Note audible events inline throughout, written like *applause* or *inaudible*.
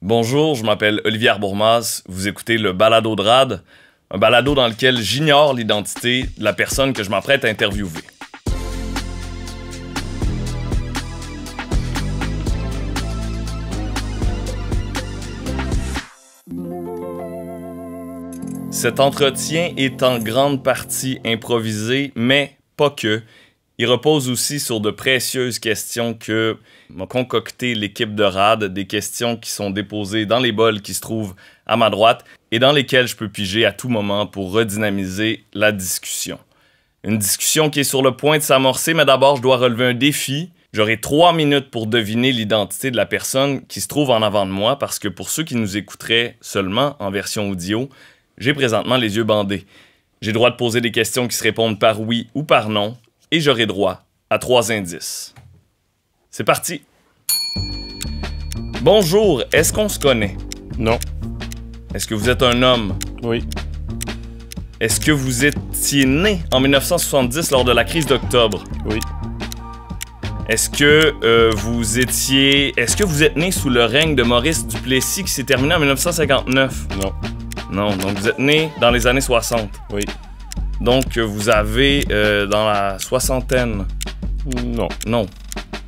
Bonjour, je m'appelle Olivier Bourmas. Vous écoutez le balado de RAD, un balado dans lequel j'ignore l'identité de la personne que je m'apprête à interviewer. Cet entretien est en grande partie improvisé, mais pas que. Il repose aussi sur de précieuses questions que m'a concocté l'équipe de RAD, des questions qui sont déposées dans les bols qui se trouvent à ma droite et dans lesquelles je peux piger à tout moment pour redynamiser la discussion. Une discussion qui est sur le point de s'amorcer, mais d'abord je dois relever un défi. J'aurai trois minutes pour deviner l'identité de la personne qui se trouve en avant de moi, parce que pour ceux qui nous écouteraient seulement en version audio, j'ai présentement les yeux bandés. J'ai droit de poser des questions qui se répondent par oui ou par non, et j'aurai droit à trois indices. C'est parti. Bonjour, est-ce qu'on se connaît? Non. Est-ce que vous êtes un homme? Oui. Est-ce que vous étiez né en 1970 lors de la crise d'octobre? Oui. Est-ce que euh, vous étiez. Est-ce que vous êtes né sous le règne de Maurice Duplessis qui s'est terminé en 1959? Non. Non, donc vous êtes né dans les années 60? Oui. Donc, vous avez euh, dans la soixantaine. Non. Non.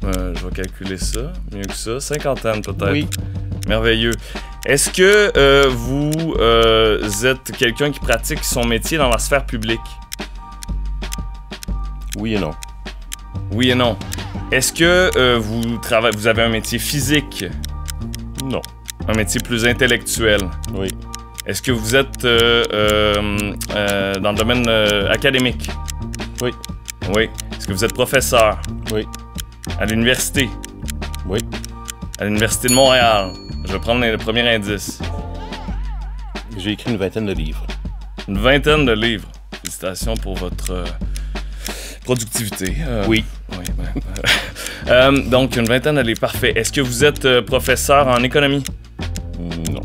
Euh, je vais calculer ça. Mieux que ça. Cinquantaine, peut-être. Oui. Merveilleux. Est-ce que euh, vous êtes quelqu'un qui pratique son métier dans la sphère publique? Oui et non. Oui et non. Est-ce que vous, vous avez un métier physique? Non. Un métier plus intellectuel? Oui. Est-ce que vous êtes euh, euh, euh, dans le domaine académique? Oui. Oui. Est-ce que vous êtes professeur? Oui. À l'université? Oui. À l'université de Montréal. Je vais prendre le premier indice. J'ai écrit une vingtaine de livres. Une vingtaine de livres. Félicitations pour votre productivité. oui. oui ben, *laughs* donc, une vingtaine elle est Parfait. Est-ce que vous êtes professeur en économie? Non.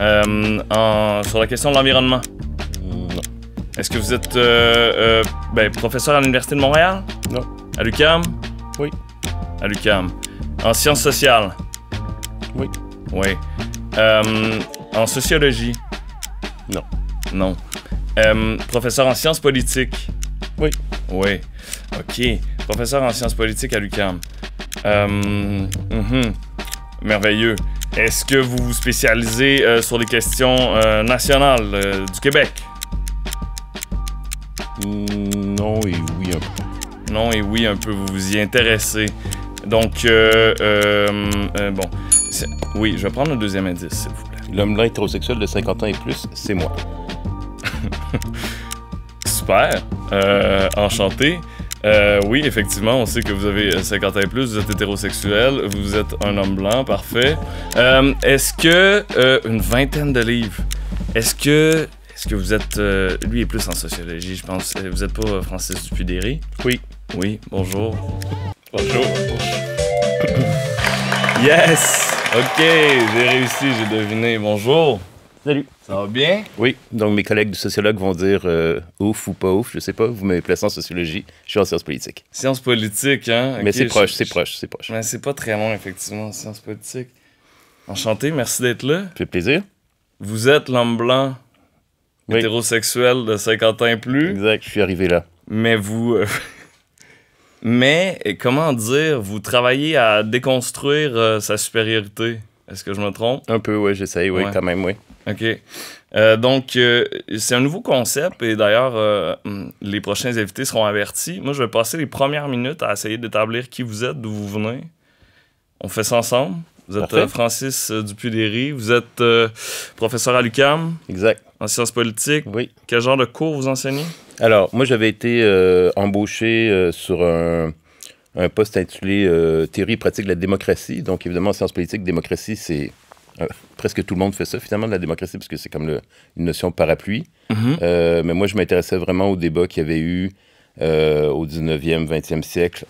Euh, sur la question de l'environnement. Est-ce que vous êtes euh, euh, ben, professeur à l'Université de Montréal? Non. À l'UQAM Oui. À l'UQAM. En sciences sociales? Oui. Oui. en sociologie? Non. Non. professeur en sciences politiques? Oui. Oui. OK. Professeur en sciences politiques à l'UQAM. Mhm. Merveilleux. Est-ce que vous vous spécialisez euh, sur les questions euh, nationales euh, du Québec? Mm, non et oui un peu. Non et oui un peu, vous vous y intéressez. Donc, bon. Oui, je vais prendre le deuxième indice, s'il vous plaît. L'homme blanc hétérosexuel de 50 ans et plus, c'est moi. *laughs* Super. enchanté. Euh, oui, effectivement, on sait que vous avez 50 euh, ans et plus, vous êtes hétérosexuel, vous êtes un homme blanc, parfait. Euh, est-ce que... une vingtaine de livres. Est-ce que... Est-ce que vous êtes... lui est plus en sociologie, je pense. Vous êtes pas Francis Dupuy-Derry? Oui. Oui, bonjour. Bonjour. Yes! OK, j'ai réussi, j'ai deviné. Bonjour. Salut. Ça va bien? Oui. Donc, mes collègues de sociologues vont dire euh, ouf ou pas ouf, je sais pas. Vous m'avez placé en sociologie, je suis en sciences politiques. Sciences politiques, hein? mais c'est proche, c'est proche, c'est proche. Mais c'est pas très loin, effectivement, sciences politiques. Enchanté, merci d'être là. fait plaisir. Vous êtes l'homme blanc hétérosexuel de 50 ans et plus. Exact, je suis arrivé là. Mais vous. Euh, *laughs* mais, comment dire, vous travaillez à déconstruire euh, sa supériorité. Est-ce que je me trompe? Un peu, oui, j'essaye, oui, quand même, oui. OK. Euh, donc, euh, c'est un nouveau concept et d'ailleurs, euh, mm, les prochains invités seront avertis. Moi, je vais passer les premières minutes à essayer d'établir qui vous êtes, d'où vous venez. On fait ça ensemble. Vous êtes Francis dupuy vous êtes professeur à l'UCAM. Exact. En sciences politiques. Oui. Quel genre de cours vous enseignez? Alors, moi, j'avais été embauché sur un, un, poste intitulé Théorie pratique de la démocratie. Donc, évidemment, en sciences politiques, démocratie, c'est euh, presque tout le monde fait ça, finalement, de la démocratie, parce que c'est comme une notion parapluie. Mhm. Euh, mais moi, je m'intéressais vraiment aux débats qu'il y avait eu euh, au 19e, 20e siècle,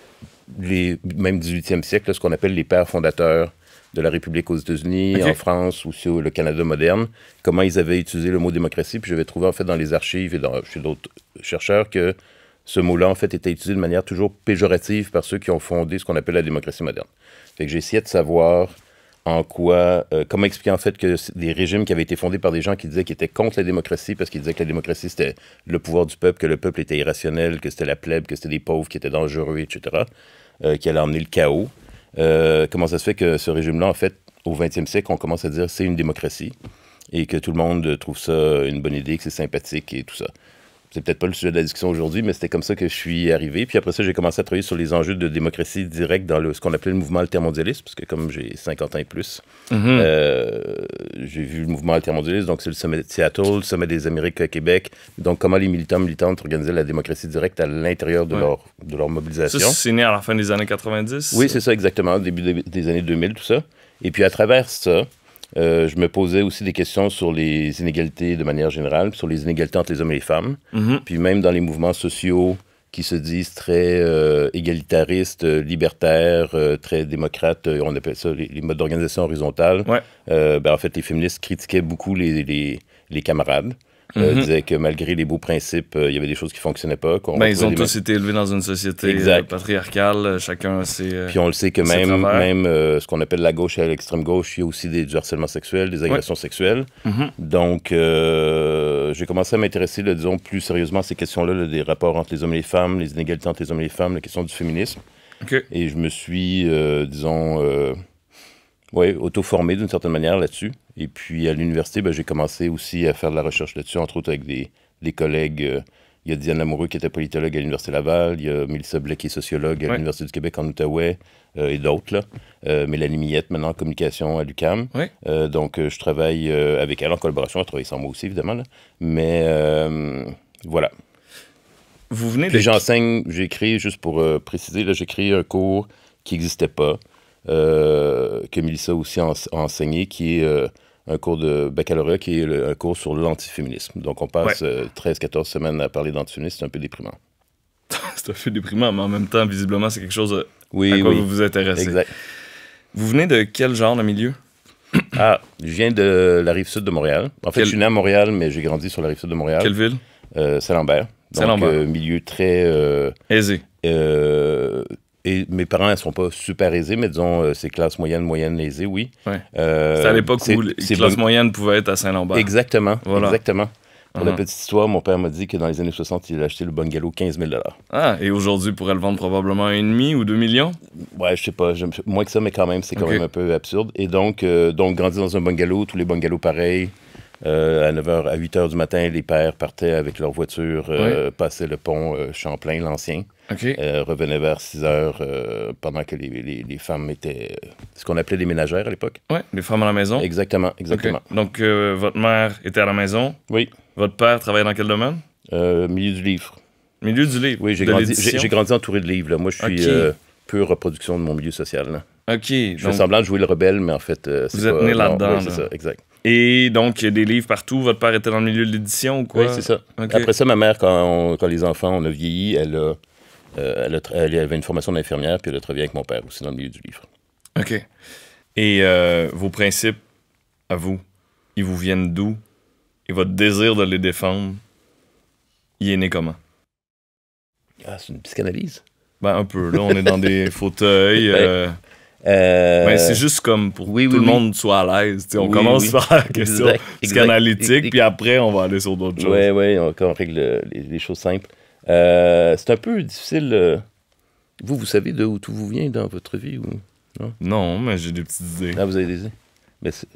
les, même 18e siècle, ce qu'on appelle les pères fondateurs de la République aux États-Unis, en France, ou sur le Canada moderne, comment ils avaient utilisé le mot démocratie. Puis j'avais trouvé, en fait, dans les archives et chez d'autres chercheurs que ce mot-là, en fait, était utilisé de manière toujours péjorative par ceux qui ont fondé ce qu'on appelle la démocratie moderne. Fait que j'ai essayé de savoir en quoi, euh, comment expliquer en fait que des régimes qui avaient été fondés par des gens qui disaient qu'ils étaient contre la démocratie parce qu'ils disaient que la démocratie c'était le pouvoir du peuple, que le peuple était irrationnel, que c'était la plèbe, que c'était des pauvres qui étaient dangereux, etc., euh, qui allait emmener le chaos. Euh, comment ça se fait que ce régime-là, en fait, au 20 siècle, on commence à dire c'est une démocratie et que tout le monde trouve ça une bonne idée, que c'est sympathique et tout ça c'est peut-être pas le sujet de la discussion aujourd'hui, mais c'était comme ça que je suis arrivé. Puis après ça, j'ai commencé à travailler sur les enjeux de démocratie directe dans le, ce qu'on appelait le mouvement altermondialiste, parce que comme j'ai 50 ans et plus, mhm. euh, j'ai vu le mouvement altermondialiste, donc c'est le sommet de Seattle, le sommet des Amériques à Québec. Donc comment les militants militantes organisaient la démocratie directe à l'intérieur de, leur, de leur mobilisation. c'est né à la fin des années 90? Oui, c'est ça, exactement, début des, des années 2000, tout ça. Et puis à travers ça, euh, je me posais aussi des questions sur les inégalités de manière générale, sur les inégalités entre les hommes et les femmes. Mm-hmm. Puis même dans les mouvements sociaux qui se disent très euh, égalitaristes, euh, libertaires, très démocrates, on appelle ça les, modes d'organisation horizontale. Ben, en fait, les féministes critiquaient beaucoup les camarades. Euh, mhm. disait que malgré les beaux principes, euh, il y avait des choses qui fonctionnaient pas. Ben, ils ont tous été élevés dans une société euh, patriarcale, chacun a ses. Puis on le sait que même, même ce qu'on appelle la gauche et l'extrême gauche, il y a aussi des, du harcèlement sexuel, des agressions sexuelles. Mhm. Donc j'ai commencé à m'intéresser, disons, plus sérieusement à ces questions-là, des rapports entre les hommes et les femmes, les inégalités entre les hommes et les femmes, la question du féminisme. Et je me suis, disons, auto-formé d'une certaine manière là-dessus. Et puis à l'université, ben, j'ai commencé aussi à faire de la recherche là-dessus, entre autres avec des, collègues. Euh, il y a Diane Lamoureux qui était politologue à l'Université Laval, il y a Mélissa Blais qui est sociologue à l'Université du Québec en Outaouais euh, et d'autres. Euh, Mélanie Millette, maintenant communication à l'UCAM. donc je travaille avec elle en collaboration, elle travaille sans moi aussi évidemment. Mais voilà. Vous venez de... j'enseigne, j'écris, juste pour préciser, là, j'écris un cours qui n'existait pas, que Mélissa aussi a enseigné, qui est un cours de baccalauréat qui est un cours sur l'antiféminisme. Donc, on passe 13-14 euh, semaines à parler d'antiféminisme, c'est un peu déprimant. *laughs* c'est un peu déprimant, mais en même temps, visiblement, c'est quelque chose euh, à quoi vous vous intéressez. Vous venez de quel genre de milieu? *coughs* ah, je viens de la rive sud de Montréal. En fait, je suis né à Montréal, mais j'ai grandi sur la rive sud de Montréal. Quelle ville? Euh, Saint-Lambert. Donc, milieu très... Euh, Aisé et mes parents ne sont pas super aisés, mais disons, euh, c'est classe moyenne, moyenne aisée, oui. Euh, c'est à l'époque où les classes moyennes pouvaient être à Saint-Lambert. Exactement, exactement. Pour la uh-huh. petite histoire, mon père m'a dit que dans les années 60, il a acheté le bungalow 15 000 Ah, et aujourd'hui, pourrait le vendre probablement un demi ou 2 millions? Ouais, je sais pas, je, moins que ça, mais quand même, c'est quand même un peu absurde. Et donc, euh, donc, grandir dans un bungalow, tous les bungalows pareils, euh, à 9h, à 8h du matin, les pères partaient avec leur voiture, passer passaient le pont Champlain, l'ancien. Elle euh, revenait vers 6 heures euh, pendant que les, les, femmes étaient euh, ce qu'on appelait des ménagères à l'époque. Oui, les femmes à la maison. Exactement, exactement. Donc, votre mère était à la maison. Oui. Votre père travaillait dans quel domaine? milieu du livre. Milieu du livre. Oui, j'ai grandi, grandi entouré de livres. Moi, je suis pure reproduction de mon milieu social. OK. Je donc, fais semblant jouer le rebelle, mais en fait, c'est Vous êtes né là-dedans. c'est ça, exact. Et donc, il y a des livres partout. Votre père était dans le milieu de l'édition ou quoi? Oui, c'est ça. Après ça, ma mère, quand, quand les enfants, ont vieilli, elle euh, elle, avait une formation d'infirmière, puis elle a avec mon père aussi dans le milieu du livre. OK. Et euh, vos principes, à vous, ils vous viennent d'où? Et votre désir de les défendre, il est né comment? Ah, c'est une psychanalyse. Ben, un peu. Là, on est dans des *laughs* fauteuils. Ben, euh, ben, c'est juste comme pour que tout le monde soit à l'aise. on commence par la question psychanalytique, puis après, on va aller sur d'autres choses. Oui, oui, on, règle les, choses simples. Euh, c'est un peu difficile. Euh, vous, vous savez d'où tout vous vient dans votre vie ou non? Non, mais j'ai des petites idées. Ah, vous avez des idées? Mais c'est,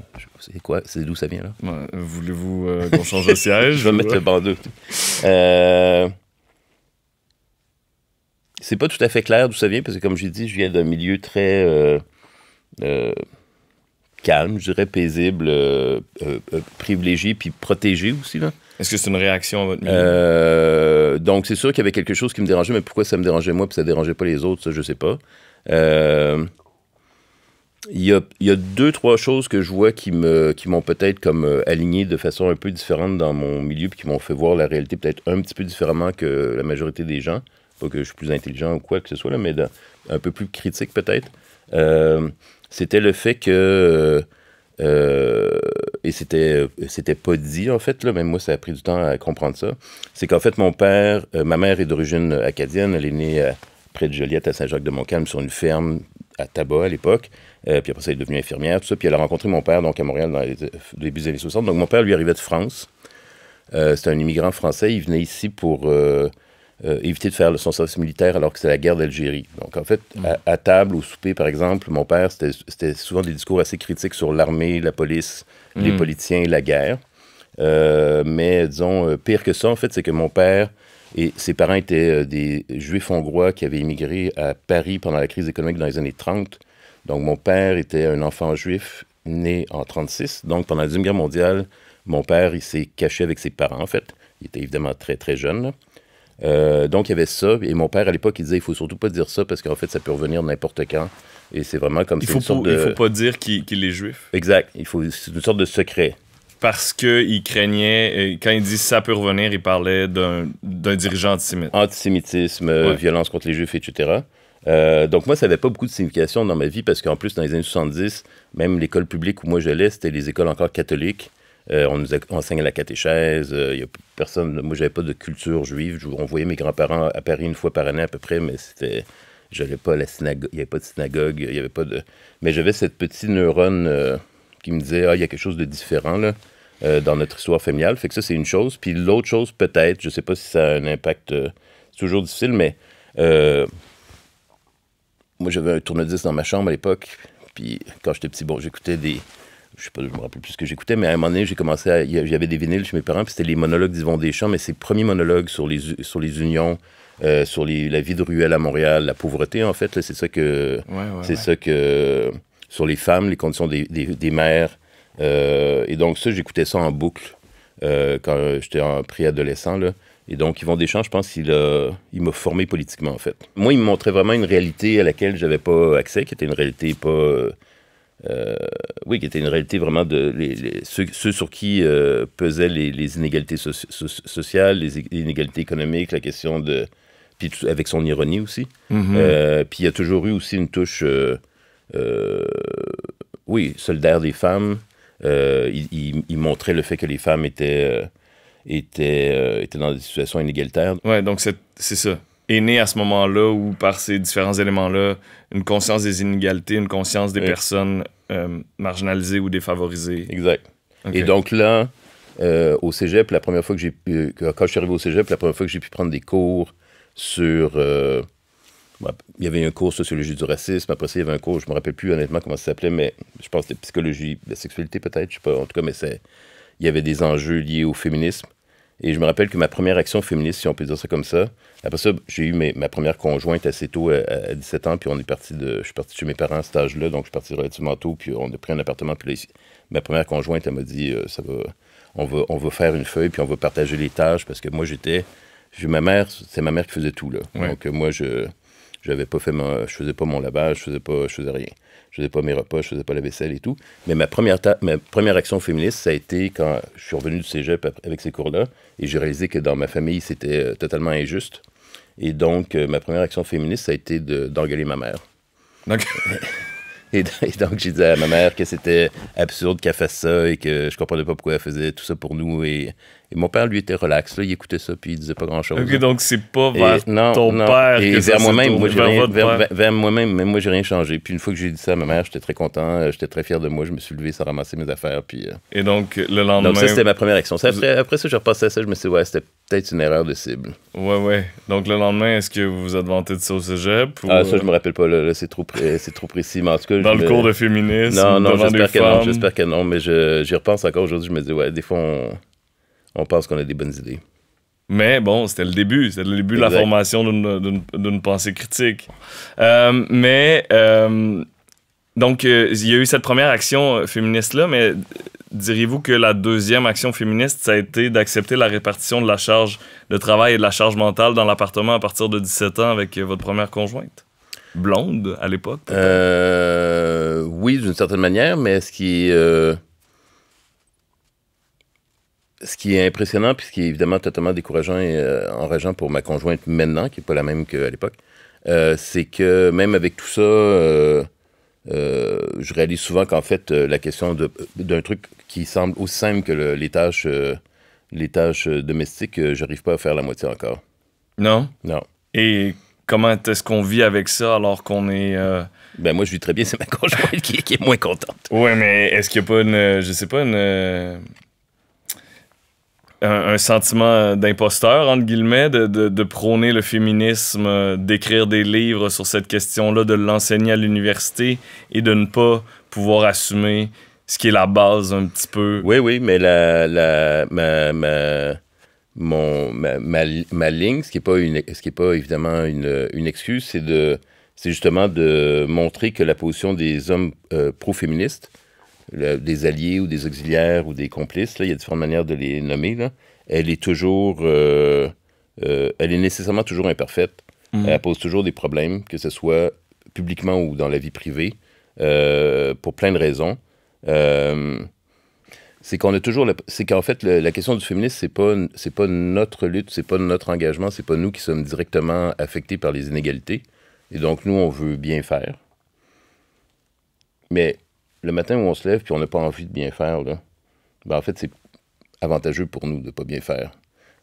quoi? C'est d'où ça vient, là? voulez-vous euh, qu'on change de siège? *laughs* Je vais mettre le bandeau. Euh... C'est pas tout à fait clair d'où ça vient, parce que comme j'ai dit, je viens d'un milieu très calme, je dirais paisible, privilégié, puis protégé aussi, là. Est-ce que c'est une réaction à votre milieu? Euh, donc, c'est sûr qu'il y avait quelque chose qui me dérangeait, mais pourquoi ça me dérangeait moi et ça ne dérangeait pas les autres, ça, je sais pas. Euh, il y, a, deux, trois choses que je vois qui m'ont peut-être comme euh, aligné de façon un peu différente dans mon milieu puis qui m'ont fait voir la réalité peut-être un petit peu différemment que la majorité des gens. Pas que je suis plus intelligent ou quoi que ce soit, mais un peu plus critique peut-être. C'était le fait que euh, et c'était c'était pas dit en fait là, même moi ça a pris du temps à comprendre ça. C'est qu'en fait mon père, euh, ma mère est d'origine acadienne, elle est née euh, près de Joliette à Saint-Jacques-de-Montcalm sur une ferme à tabac à l'époque. puis après ça, elle est devenue infirmière, tout ça. Puis elle a rencontré mon père donc à Montréal dans les début des années 60. Donc mon père lui arrivait de France. C'était un immigrant français. Il venait ici pour euh, éviter de faire son service militaire alors que c'est la guerre d'Algérie. Donc, en fait, mm. à, table, au souper, par exemple, mon père, c'était souvent des discours assez critiques sur l'armée, la police, les mm. politiciens et la guerre. Euh, mais disons, euh, pire que ça, en fait, c'est que mon père et ses parents étaient des juifs hongrois qui avaient immigré à Paris pendant la crise économique dans les années 30. Donc, mon père était un enfant juif né en 36. Donc, pendant la Deuxième Guerre mondiale, mon père, il s'est caché avec ses parents, en fait. Il était évidemment très, très jeune. Euh, donc, il y avait ça. Et mon père, à l'époque, il disait il faut surtout pas dire ça parce qu'en fait, ça peut revenir n'importe quand. Et c'est vraiment comme ça. Il ne faut, pas dire qu'il est juif. Exact. C'est une sorte de secret. Parce qu'il craignait, euh, quand il dit ça peut revenir, il parlait d'un dirigeant antisémite. Antisémitisme, euh, violence contre les juifs, etc. donc moi, ça n'avait pas beaucoup de signification dans ma vie parce qu'en plus, dans les années 70, même l'école publique où moi j'allais, c'était les écoles encore catholiques. Euh, on nous enseigne la catéchèse. Moi, euh, y a moi, j'avais pas de culture juive. Je, on voyait mes grands-parents à Paris une fois par année à peu près, mais c'était. pas Il n'y avait pas de synagogue. Il y avait pas de. Mais j'avais cette petite neurone euh, qui me disait ah, il y a quelque chose de différent, là. dans notre histoire familiale. Fait que ça, c'est une chose. Puis l'autre chose, peut-être, je sais pas si ça a un impact, c'est toujours difficile, mais moi, j'avais un tourne-disque dans ma chambre à l'époque. Puis quand j'étais petit, bon, j'écoutais des, je sais me rappelle plus ce que j'écoutais, mais à un moment donné, j'ai commencé à. J'avais des vinyles chez mes parents, puis c'était les monologues d'Yvon Deschamps, mais ses premiers monologues sur les, sur les unions, euh, sur la vie de ruelle à Montréal, la pauvreté, en fait, c'est ça que. c'est ça que. Sur les femmes, les conditions des, des, mères. Euh, et donc, ça, j'écoutais ça en boucle euh, quand j'étais en préadolescent, là. Et donc, Yvon Deschamps, je pense qu'il il m'a formé politiquement, en fait. Moi, il me montrait vraiment une réalité à laquelle je n'avais pas accès, qui était une réalité pas euh, oui, qui était une réalité vraiment de ceux, sur qui euh, pesaient les, inégalités sociales, les, inégalités économiques, la question de. Puis avec son ironie aussi. Mm-hmm. Euh, puis il y a toujours eu aussi une touche, oui, solidaire des femmes. Il, montrait le fait que les femmes étaient, étaient, étaient dans des situations inégalitaires. Ouais, donc c'est ça est né à ce moment-là ou par ces différents éléments-là, une conscience des inégalités, une conscience des personnes euh, marginalisées ou défavorisées. Exact. Et donc là, euh, au cégep, la première fois que j'ai pu, euh, quand je suis arrivé au cégep, la première fois que j'ai pu prendre des cours sur. Bah, il y avait un cours sociologie du racisme, après ça, il y avait un cours, je me rappelle plus honnêtement comment ça s'appelait, mais je pense que c'était psychologie, la sexualité peut-être, je sais pas, en tout cas, mais c'est, il y avait des enjeux liés au féminisme. Et je me rappelle que ma première action féministe, si on peut dire ça comme ça, après ça, j'ai eu ma première conjointe assez tôt, euh, à, 17 ans, puis on est parti de, je suis parti chez mes parents à cet âge-là, donc je suis parti relativement tôt, puis on a pris un appartement, puis ma première conjointe, elle m'a dit, euh, ça va, on va, on faire une feuille, puis on va partager les tâches, parce que moi, j'étais, ma mère, c'est ma mère qui faisait tout, là. Donc, euh, moi, je, j'avais pas fait je faisais pas mon lavage, je faisais pas, je faisais rien je faisais pas mes repas, je faisais pas la vaisselle et tout. Mais ma première, action féministe, ça a été quand je suis revenu du cégep avec ces cours-là, et j'ai réalisé que dans ma famille, c'était euh, totalement injuste. Et donc, euh, ma première action féministe, ça a été d'engueuler ma mère. Donc... *laughs* Et, donc, j'ai dit à ma mère que c'était absurde qu'elle fasse ça et que je comprenais pas pourquoi elle faisait tout ça pour nous et mon père, lui, était relax. il écoutait ça, puis il disait pas grand-chose. donc c'est pas vers ton père et vers moi-même. Moi, moi-même, mais moi, j'ai rien changé. Puis une fois que j'ai dit ça à ma mère, j'étais très content. Euh, j'étais très fier de moi. Je me suis levé sans ramasser mes affaires. Puis, euh. Et donc, le lendemain... Donc ça, c'était ma première action. Après, ça, je repensais à ça. Je me suis dit, ouais, c'était peut-être une erreur de cible. Ouais, ouais. Donc le lendemain, est-ce que vous vous vanté de ça au cégep? Ah, ça, euh, je me rappelle pas. Là, c'est trop, c'est trop précis. Dans le cours de féminisme, Non, non, j'espère que non. J'espère que non. Mais j'y repense encore aujourd'hui. Je me dis, ouais, des fois, on pense qu'on a des bonnes idées. Mais bon, c'était le début. C'était le début de la formation d'une pensée critique. Euh, mais euh, donc, euh, il y a eu cette première action féministe-là, mais diriez-vous que la deuxième action féministe, ça a été d'accepter la répartition de la charge de travail et de la charge mentale dans l'appartement à partir de 17 ans avec votre première conjointe? Blonde à l'époque? oui, d'une certaine manière, mais ce qui ce qui est impressionnant, puis ce qui est évidemment totalement décourageant et euh, enrageant pour ma conjointe maintenant, qui n'est pas la même qu'à l'époque, euh, c'est que même avec tout ça, euh, euh, je réalise souvent qu'en fait, la question d'un truc qui semble aussi simple que les, tâches, les tâches domestiques, j'arrive pas à faire la moitié encore. Non? Non. Et comment est-ce qu'on vit avec ça alors qu'on est... Ben moi, je vis très bien, c'est ma *laughs* conjointe qui, est moins contente. Ouais, mais est-ce qu'il n'y a pas une, je sais pas, une un, sentiment euh, d'imposteur, entre guillemets, de, prôner le féminisme, euh, d'écrire des livres sur cette question-là, de l'enseigner à l'université et de ne pas pouvoir assumer ce qui est la base un petit peu. Oui, oui, mais la, ma, mon, ma, ligne, ce qui n'est pas, une, ce qui est pas évidemment une, excuse, c'est de c'est justement de montrer que la position des hommes euh, pro-féministes des alliés ou des auxiliaires ou des complices, il y a différentes manières de les nommer, elle est toujours, euh, euh, elle est nécessairement toujours imparfaite. Mm. Elle pose toujours des problèmes, que ce soit publiquement ou dans la vie privée, euh, pour plein de raisons. c'est qu'on a toujours, c'est qu'en fait, la question du féminisme, c'est pas, c'est pas notre lutte, c'est pas notre engagement, c'est pas nous qui sommes directement affectés par les inégalités. Et donc, nous, on veut bien faire. Mais le matin où on se lève puis on n'a pas envie de bien faire, là, ben, en fait, c'est avantageux pour nous de ne pas bien faire.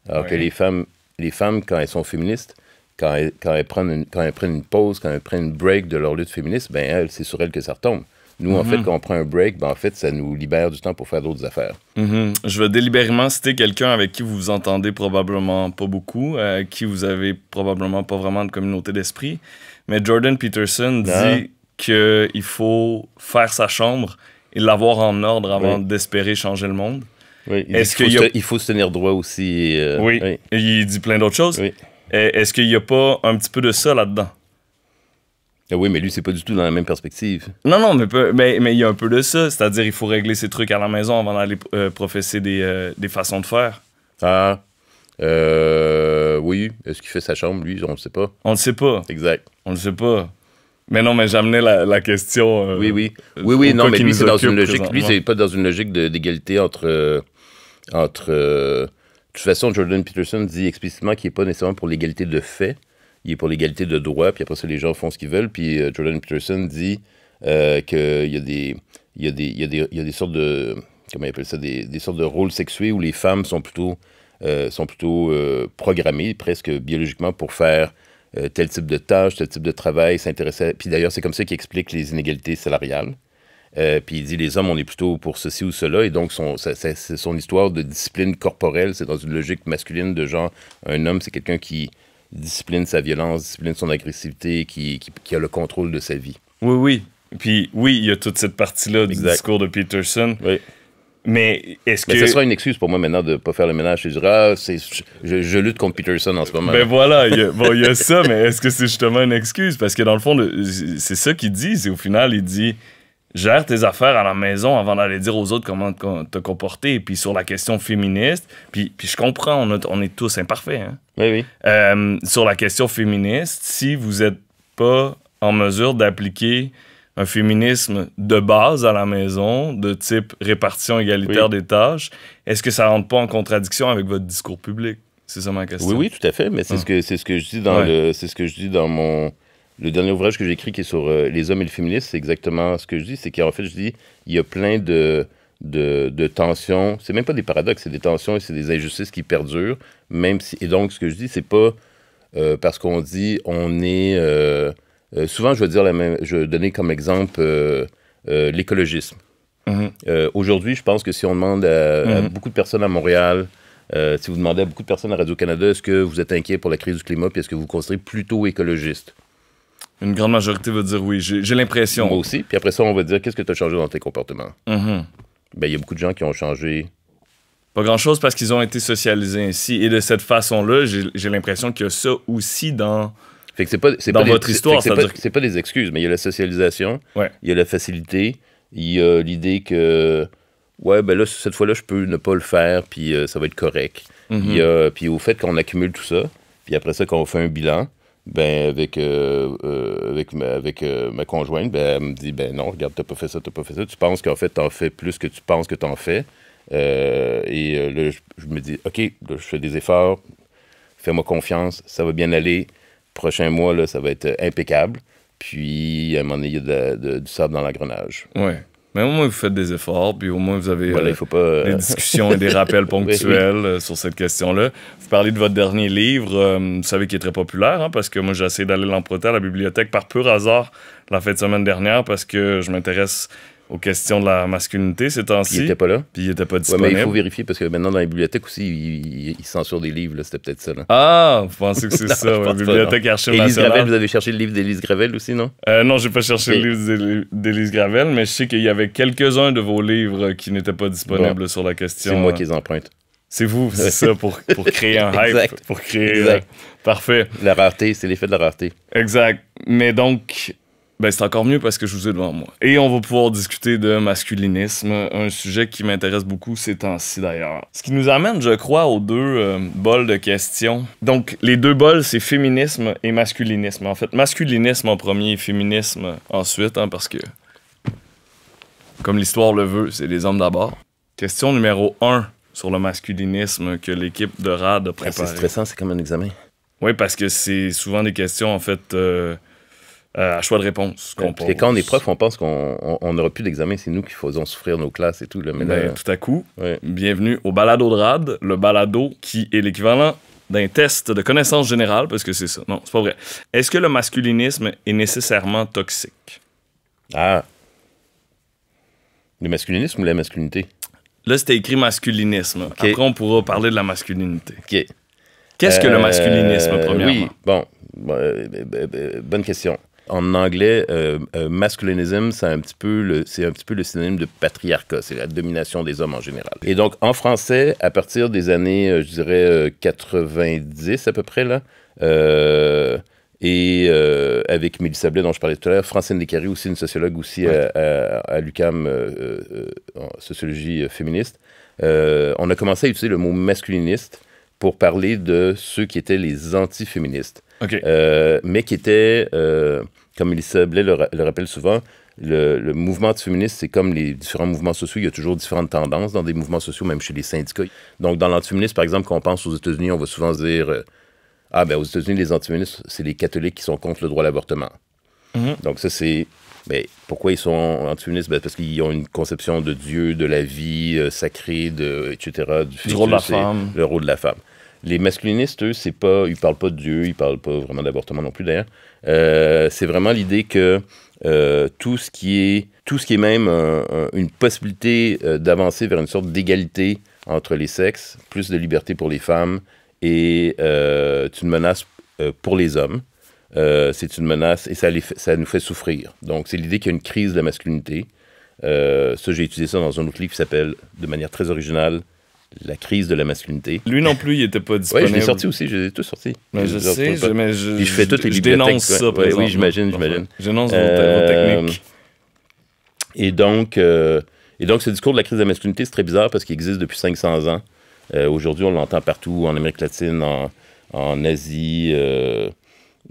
Alors que les femmes, les femmes, quand elles sont féministes, quand elles, prennent une, quand prennent une pause, quand elles prennent une break de leur lutte féministe, ben c'est sur elles que ça retombe. Nous, en fait, mhm. quand on prend un break, ben, en fait, ça nous libère du temps pour faire d'autres affaires. Mhm. Je veux délibérément citer quelqu'un avec qui vous vous entendez probablement pas beaucoup, euh, qui vous avez probablement pas vraiment de communauté d'esprit. Mais Jordan Peterson ah. dit qu'il faut faire sa chambre et l'avoir en ordre avant d'espérer changer le monde. il, faut, se tenir droit aussi. Euh, oui. il dit plein d'autres choses. Est-ce qu'il n'y a pas un petit peu de ça là-dedans? Ah oui, mais lui, c'est pas du tout dans la même perspective. Non, non, mais il y a un peu de ça. C'est-à-dire, il faut régler ses trucs à la maison avant d'aller euh, professer euh, des, façons de faire. Ah. oui. Est-ce qu'il fait sa chambre, lui? On ne sait pas. On ne sait pas. Exact. On ne sait pas. Mais non, mais j'amenais la, la, question. Euh, oui, oui. Oui, oui, non, mais lui, c'est dans une logique. Lui, c'est pas dans une logique d'égalité entre. Euh, entre euh, de toute façon, Jordan Peterson dit explicitement qu'il n'est pas nécessairement pour l'égalité de fait, il est pour l'égalité de droit, puis après ça, les gens font ce qu'ils veulent. Puis Jordan Peterson dit qu'il y a des. Il y, des, y des, y a des sortes de. Comment il appelle ça Des, des sortes de rôles sexués où les femmes sont plutôt, sont plutôt programmées presque biologiquement pour faire euh, tel type de tâche, tel type de travail, s'intéressait. Puis d'ailleurs, c'est comme ça qu'il explique les inégalités salariales. Euh, puis il dit les hommes, on est plutôt pour ceci ou cela. Et donc, c'est son histoire de discipline corporelle, c'est dans une logique masculine de genre, un homme, c'est quelqu'un qui discipline sa violence, discipline son agressivité, qui, a le contrôle de sa vie. Oui, oui. Puis oui, il y a toute cette partie-là du discours de Peterson. Oui. Mais est-ce que. Mais ce sera une excuse pour moi maintenant de ne pas faire le ménage. Je dirais, je, lutte contre Peterson en ce moment. Ben voilà, il y a, *laughs* ça, mais est-ce que c'est justement une excuse? Parce que dans le fond, c'est ça qu'il dit. C'est au final, il dit gère tes affaires à la maison avant d'aller dire aux autres comment te comporter. Puis sur la question féministe, puis, puis je comprends, on, est tous imparfaits. Hein. Oui, oui. Euh, sur la question féministe, si vous n'êtes pas en mesure d'appliquer un féminisme de base à la maison, de type répartition égalitaire des tâches, est-ce que ça rentre pas en contradiction avec votre discours public? C'est ça ma question. Oui, oui, tout à fait, mais c'est hum. ce que c'est ce que je dis dans le c'est ce que je dis dans mon le dernier ouvrage que j'ai écrit qui est sur euh, les hommes et le féminisme, c'est exactement ce que je dis, c'est qu'en fait je dis il y a plein de de, de tensions, c'est même pas des paradoxes, c'est des tensions et c'est des injustices qui perdurent, même si et donc ce que je dis c'est pas euh, parce qu'on dit on est euh, euh, souvent, je vais dire la même, je donner comme exemple euh, euh, l'écologisme. Mhm. Aujourd'hui, je pense que si on demande à, mhm. beaucoup de personnes à Montréal, si vous demandez à beaucoup de personnes à Radio-Canada, est-ce que vous êtes inquiet pour la crise du climat, puis est-ce que vous vous considérez plutôt écologiste? Une grande majorité va dire oui, j'ai l'impression. Moi aussi, puis après ça, on va dire qu'est-ce que tu as changé dans tes comportements? Mhm. ben, il y a beaucoup de gens qui ont changé pas grand-chose parce qu'ils ont été socialisés ainsi. Et de cette façon-là, j'ai l'impression qu'il y a ça aussi dans c'est pas, Dans votre histoire, c'est pas, des excuses, mais il y a la socialisation, il y a la facilité, il y a l'idée que, ouais, ben là, cette fois-là, je peux ne pas le faire, puis euh, ça va être correct. Mhm. puis au fait qu'on accumule tout ça, puis après ça, qu'on fait un bilan, ben avec, euh, euh, avec ma, avec ma conjointe, ben, elle me dit ben non, regarde, t'as pas fait ça, t'as pas fait ça. Tu penses qu'en fait, t'en fais plus que tu penses que t'en fais. et là, je, me dis, OK, je fais des efforts, fais-moi confiance, ça va bien aller prochains mois, là, ça va être euh, impeccable. Puis, à un moment il y a de, du sable dans l'agrenage. Oui. Mais au moins, vous faites des efforts, puis au moins, vous avez euh, euh, des discussions et des *laughs* rappels ponctuels sur cette question-là. Vous parlez de votre dernier livre, vous savez qu'il est très populaire, hein, parce que moi, j'ai essayé d'aller l'emprunter à la bibliothèque par pur hasard la fin de semaine dernière, parce que je m'intéresse aux questions de la masculinité ces temps-ci. Il n'était pas là. Puis il n'était pas disponible. mais il faut vérifier parce que maintenant, dans les bibliothèques aussi, ils censurent des livres. C'était peut-être ça. Ah, vous pensez que c'est *laughs* ça, la bibliothèque pas, archive Élise Gravel, vous avez cherché le livre d'Élise Gravel aussi, non? Euh, non, n'ai pas cherché le livre d'Élise Gravel, mais je sais qu'il y avait quelques-uns de vos livres qui n'étaient pas disponibles sur la question. C'est moi hein. qui les emprunte. C'est vous, *laughs* c'est ça, pour, pour créer un hype. Exact. Pour créer. Euh, parfait. La rareté, c'est l'effet de la rareté. Exact. Mais donc, ben, c'est encore mieux parce que je vous ai devant moi. Et on va pouvoir discuter de masculinisme, un sujet qui m'intéresse beaucoup ces temps-ci d'ailleurs. Ce qui nous amène, je crois, aux deux euh, bols de questions. Donc, les deux bols, c'est féminisme et masculinisme. En fait, masculinisme en premier et féminisme ensuite, hein, parce que, comme l'histoire le veut, c'est les hommes d'abord. Question numéro 1 sur le masculinisme que l'équipe de RAD a ah, préparé. c'est stressant, c'est comme un examen. Oui, parce que c'est souvent des questions, en fait... Euh, euh, choix de réponse. et quand on est prof, on pense qu'on n'aura plus d'examen, c'est nous qui faisons souffrir nos classes et tout. Ben, tout à coup, bienvenue au balado de RAD, le balado qui est l'équivalent d'un test de connaissance générale, parce que c'est ça. Non, c'est pas vrai. Est-ce que le masculinisme est nécessairement toxique? Ah. Le masculinisme ou la masculinité? Là, c'était écrit masculinisme. Après, on pourra parler de la masculinité. OK. Qu'est-ce que le masculinisme, euh, premièrement? bon, euh, bonne question en anglais, masculinisme, euh, euh, masculinism, c'est un, petit peu le, synonyme de patriarcat, c'est la domination des hommes en général. Et donc, en français, à partir des années, euh, je dirais, 90 à peu près, là, et avec Mélissa Blais, dont je parlais tout à l'heure, Francine Descaries, aussi une sociologue aussi à, l'UCAM, en sociologie féministe, on a commencé à utiliser le mot masculiniste pour parler de ceux qui étaient les antiféministes. Euh, mais qui était, euh, comme Elissa Blais le, le rappelle souvent, le, mouvement antiféministe, c'est comme les différents mouvements sociaux, il y a toujours différentes tendances dans des mouvements sociaux, même chez les syndicats. Donc, dans l'antiféministe, par exemple, quand on pense aux États-Unis, on va souvent se dire euh, Ah, ben aux États-Unis, les antiféministes, c'est les catholiques qui sont contre le droit à l'avortement. Mm-hmm. Donc, ça, c'est. mais ben, pourquoi ils sont antiféministes ben, Parce qu'ils ont une conception de Dieu, de la vie sacrée, de, etc., du rôle de la femme. Le rôle de la femme. Les masculinistes, eux, c'est pas, ils parlent pas de Dieu, ils parlent pas vraiment d'avortement non plus d'ailleurs. Euh, c'est vraiment l'idée que euh, tout ce qui est, tout ce qui est même euh, une possibilité d'avancer vers une sorte d'égalité entre les sexes, plus de liberté pour les femmes et une menace pour les hommes. c'est une menace et ça, ça nous fait souffrir. Donc c'est l'idée qu'il y a une crise de la masculinité. ça, j'ai utilisé ça dans un autre livre qui s'appelle, de manière très originale, la crise de la masculinité. Lui non plus, il n'était pas disponible. Oui, je l'ai sorti aussi, je l'ai tout sorti. Mais je, sais, mais je, fais toutes les dénonce ça, par Oui, j'imagine, j'imagine. J'énonce euh, vos, techniques. Et donc, euh, et donc, ce discours de la crise de la masculinité, c'est très bizarre parce qu'il existe depuis 500 ans. Euh, aujourd'hui, on l'entend partout, en Amérique latine, en, en Asie, euh,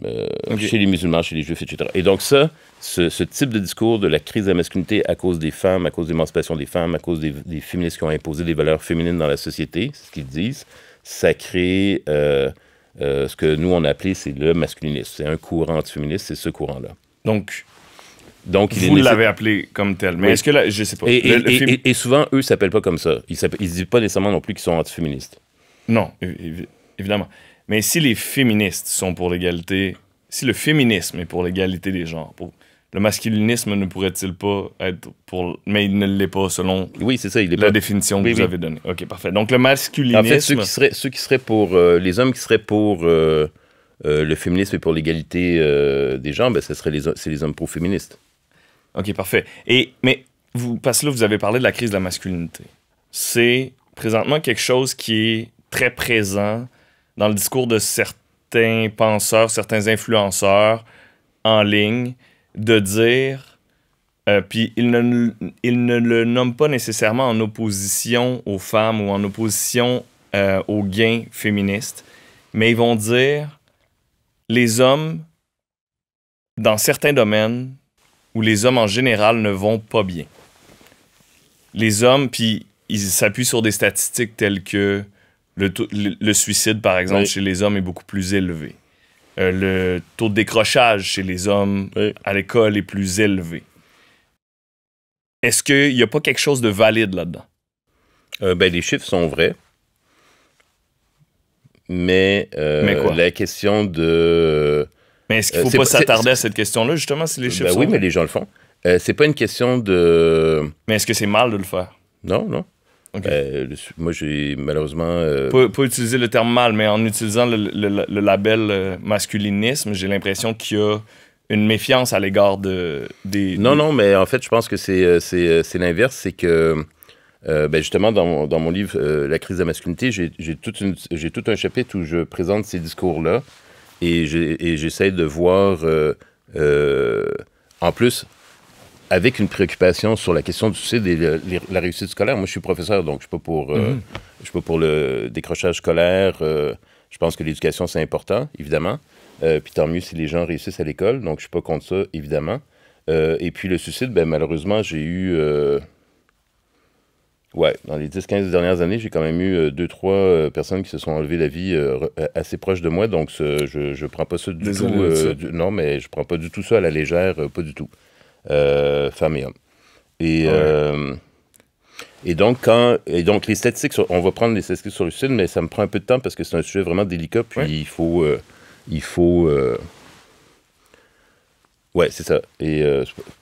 euh, chez les musulmans, chez les juifs, etc. Et donc ça, ce, type de discours de la crise de la masculinité à cause des femmes, à cause de l'émancipation des femmes, à cause des, féministes qui ont imposé des valeurs féminines dans la société, c'est ce qu'ils disent, ça crée euh, euh, ce que nous on a appelé c'est le masculinisme. C'est un courant antiféministe, c'est ce courant-là. Donc, donc, vous l'avez appelé comme tel, mais est-ce que là, je sais pas. Et, et, souvent, eux s'appellent pas comme ça. Ils ne disent pas nécessairement non plus qu'ils sont antiféministes. Non, évidemment. Mais si les féministes sont pour l'égalité, si le féminisme est pour l'égalité des genres, le masculinisme ne pourrait-il pas être pour. Mais il ne l'est pas selon oui, c'est ça, il est la définition que vous avez donnée. OK, parfait. Donc le masculinisme. En fait, ceux qui seraient, ceux qui seraient pour. Euh, les hommes qui seraient pour. Euh, euh, le féminisme et pour l'égalité des genres, ben, ce serait les, les hommes pro-féministes. OK, parfait. Et, mais vous, parce que là, vous avez parlé de la crise de la masculinité. C'est présentement quelque chose qui est très présent dans le discours de certains penseurs, certains influenceurs en ligne, de dire, euh, puis ils ne, ils ne le nomment pas nécessairement en opposition aux femmes ou en opposition euh, aux gains féministes, mais ils vont dire, les hommes, dans certains domaines, où les hommes en général ne vont pas bien. Les hommes, puis ils s'appuient sur des statistiques telles que le, suicide, par exemple, chez les hommes est beaucoup plus élevé. Euh, le taux de décrochage chez les hommes à l'école est plus élevé. Est-ce qu'il n'y a pas quelque chose de valide là-dedans? Euh, ben, les chiffres sont vrais. Mais, euh, la question de. Mais est-ce qu'il ne faut pas s'attarder à cette question-là, justement, si les ben chiffres sont Oui, mais les gens le font. c'est pas une question de. Mais est-ce que c'est mal de le faire? Non, non. Euh, moi, j'ai malheureusement. Euh... Pas, utiliser le terme mal, mais en utilisant le, le, label euh, masculinisme, j'ai l'impression qu'il y a une méfiance à l'égard de, des. Non, non, mais en fait, je pense que c'est euh, l'inverse. C'est que. ben justement, dans mon, dans mon livre La crise de la masculinité, j'ai tout, tout, un chapitre où je présente ces discours-là et j'essaie de voir, en plus, avec une préoccupation sur la question du suicide et la réussite scolaire. Moi, je suis professeur, donc je ne euh, mhm. suis pas pour, le décrochage scolaire. Euh, je pense que l'éducation, c'est important, évidemment. Euh, puis tant mieux si les gens réussissent à l'école, donc je ne suis pas contre ça, évidemment. et puis le suicide, ben, malheureusement, j'ai eu... Ouais, dans les 10-15 dernières années, j'ai quand même eu 2-3 personnes qui se sont enlevées la vie assez proche de moi, donc je ne prends pas ça du tout... non, mais je prends pas du tout ça à la légère, pas du tout euh, et ah euh, Et, donc, quand, et donc, les statistiques, on va prendre les statistiques sur le Sud, mais ça me prend un peu de temps parce que c'est un sujet vraiment délicat, puis il faut. Euh, il faut euh, Ouais, c'est ça. Et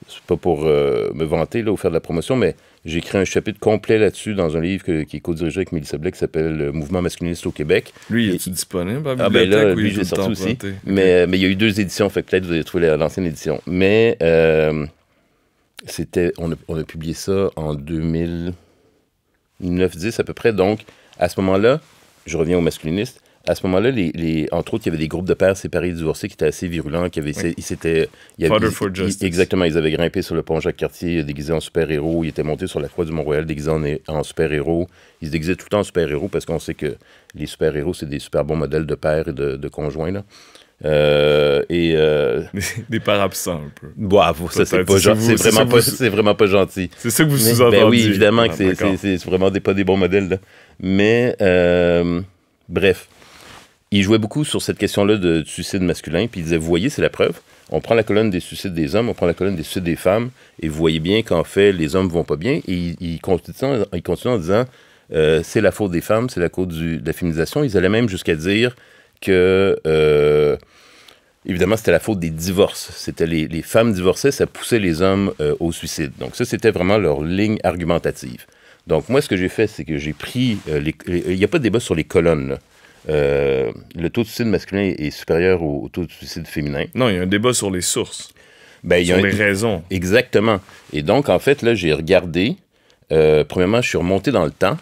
c'est pas pour me vanter là, ou faire de la promotion, mais j'ai écrit un chapitre complet là-dessus dans un livre qui est co-dirigé avec Mélissa Blais qui s'appelle euh, Mouvement masculiniste au Québec. Lui, est-il disponible à la Ah ben là, lui, j'ai aussi. Euh, mais, il y a eu deux éditions, fait peut-être vous avez trouvé l'ancienne édition. Mais euh, c'était, on, on, a, publié ça en 2009-10 à peu près. Donc, à ce moment-là, je reviens au masculiniste, à ce moment-là, les, entre autres, il y avait des groupes de pères séparés et divorcés qui étaient assez virulents, qui avaient, oui. ils s'étaient, exactement, ils avaient grimpé sur le pont Jacques-Cartier euh, déguisés en super-héros, ils étaient montés sur la croix du Mont-Royal déguisés en, en super-héros, ils se déguisaient tout le temps en super-héros parce qu'on sait que les super-héros, c'est des super bons modèles de pères et de, conjoints, là. Euh, et euh, *laughs* Des, pères absents un peu. Bravo, ça c'est pas C'est vraiment, vraiment, pas gentil. C'est ça que vous ben sous-entendez. oui, évidemment que ah, c'est vraiment des, pas des bons modèles. Là. Mais bref, il jouait beaucoup sur cette question-là de, suicide masculin, puis il disait, vous voyez, c'est la preuve. On prend la colonne des suicides des hommes, on prend la colonne des suicides des femmes, et vous voyez bien qu'en fait, les hommes vont pas bien. Et il, il en disant, euh, c'est la faute des femmes, c'est la cause de la féminisation. Ils allaient même jusqu'à dire que, euh, évidemment, c'était la faute des divorces. C'était les, femmes divorcées, ça poussait les hommes euh, au suicide. Donc ça, c'était vraiment leur ligne argumentative. Donc moi, ce que j'ai fait, c'est que j'ai pris... Il n'y a pas de débat sur les colonnes. Là. Euh, le taux de suicide masculin est supérieur au, taux de suicide féminin. Non, il y a un débat sur les sources. sur ben, y a les raisons. Exactement. Et donc, en fait, là, j'ai regardé. Euh, premièrement, je suis remonté dans le temps.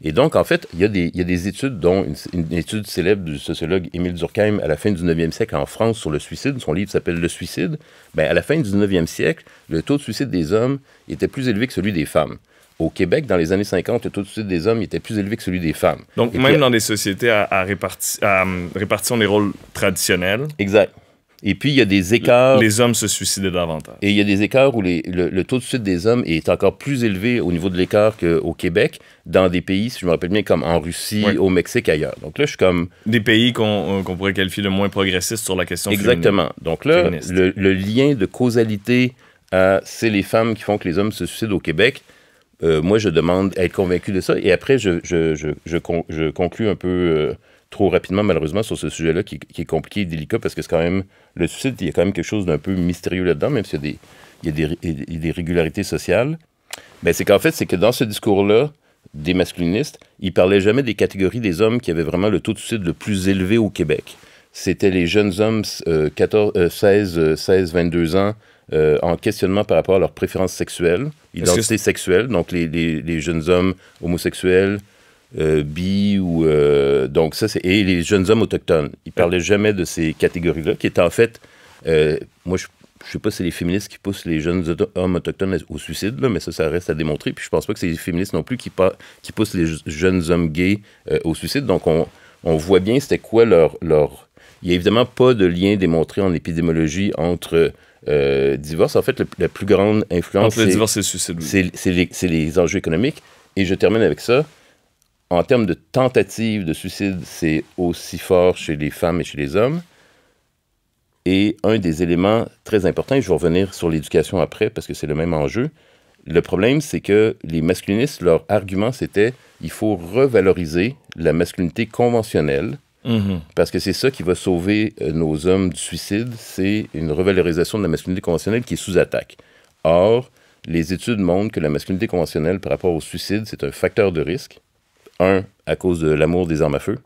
Et donc, en fait, il y a des, y a des études, dont une, étude célèbre du sociologue Émile Durkheim à la fin du 9 e siècle en France sur le suicide. Son livre s'appelle Le suicide. Ben, à la fin du 9 e siècle, le taux de suicide des hommes était plus élevé que celui des femmes au Québec, dans les années 50, le taux de suicide des hommes était plus élevé que celui des femmes. Donc, même euh, dans des sociétés à, réparti, à euh, répartition des rôles traditionnels. Exact. Et puis, il y a des écarts. Les hommes se suicidaient davantage. Et il y a des écarts où le, taux de suicide des hommes est encore plus élevé au niveau de l'écart qu'au Québec, dans des pays, si je me rappelle bien, comme en Russie, au Mexique, ailleurs. Donc là, je suis comme. Des pays qu'on euh, pourrait qualifier de moins progressistes sur la question Exactement. Donc là, le, lien de causalité, c'est les femmes qui font que les hommes se suicident au Québec. Euh, moi, je demande à être convaincu de ça. Et après, je, je, je, je conclue un peu euh, trop rapidement, malheureusement, sur ce sujet-là qui, qui, est compliqué et délicat parce que c'est quand même. Le suicide, il y a quand même quelque chose d'un peu mystérieux là-dedans, même s'il y, y a des, il y a des, régularités sociales. Mais ben, c'est qu'en fait, c'est que dans ce discours-là, des masculinistes, ils parlaient jamais des catégories des hommes qui avaient vraiment le taux de suicide le plus élevé au Québec. C'était les jeunes hommes 14, 16, 16, 22 ans euh, en questionnement par rapport à leurs préférences sexuelles, identité sexuelle, donc les, les, les, jeunes hommes homosexuels, euh, bi ou euh, donc ça c'est et les jeunes hommes autochtones. Ils parlaient jamais de ces catégories-là, qui étaient en fait, moi je ne sais pas si c'est les féministes qui poussent les jeunes hommes autochtones au suicide, là, mais ça, ça reste à démontrer. Puis je pense pas que c'est les féministes non plus qui, qui poussent les jeunes hommes gays au suicide. Donc on, on voit bien c'était quoi leur, leur, Il n'y a évidemment pas de lien démontré en épidémiologie entre euh, divorce, en fait, la plus grande influence. Entre le divorce et le suicide. C'est les, enjeux économiques. Et je termine avec ça. En termes de tentative de suicide, c'est aussi fort chez les femmes et chez les hommes. Et un des éléments très importants, et je vais revenir sur l'éducation après parce que c'est le même enjeu, le problème, c'est que les masculinistes, leur argument, c'était il faut revaloriser la masculinité conventionnelle Mhm. Parce que c'est ça qui va sauver euh, nos hommes du suicide, c'est une revalorisation de la masculinité conventionnelle qui est sous attaque. Or, les études montrent que la masculinité conventionnelle par rapport au suicide, c'est un facteur de risque. Un, à cause de l'amour des armes à feu,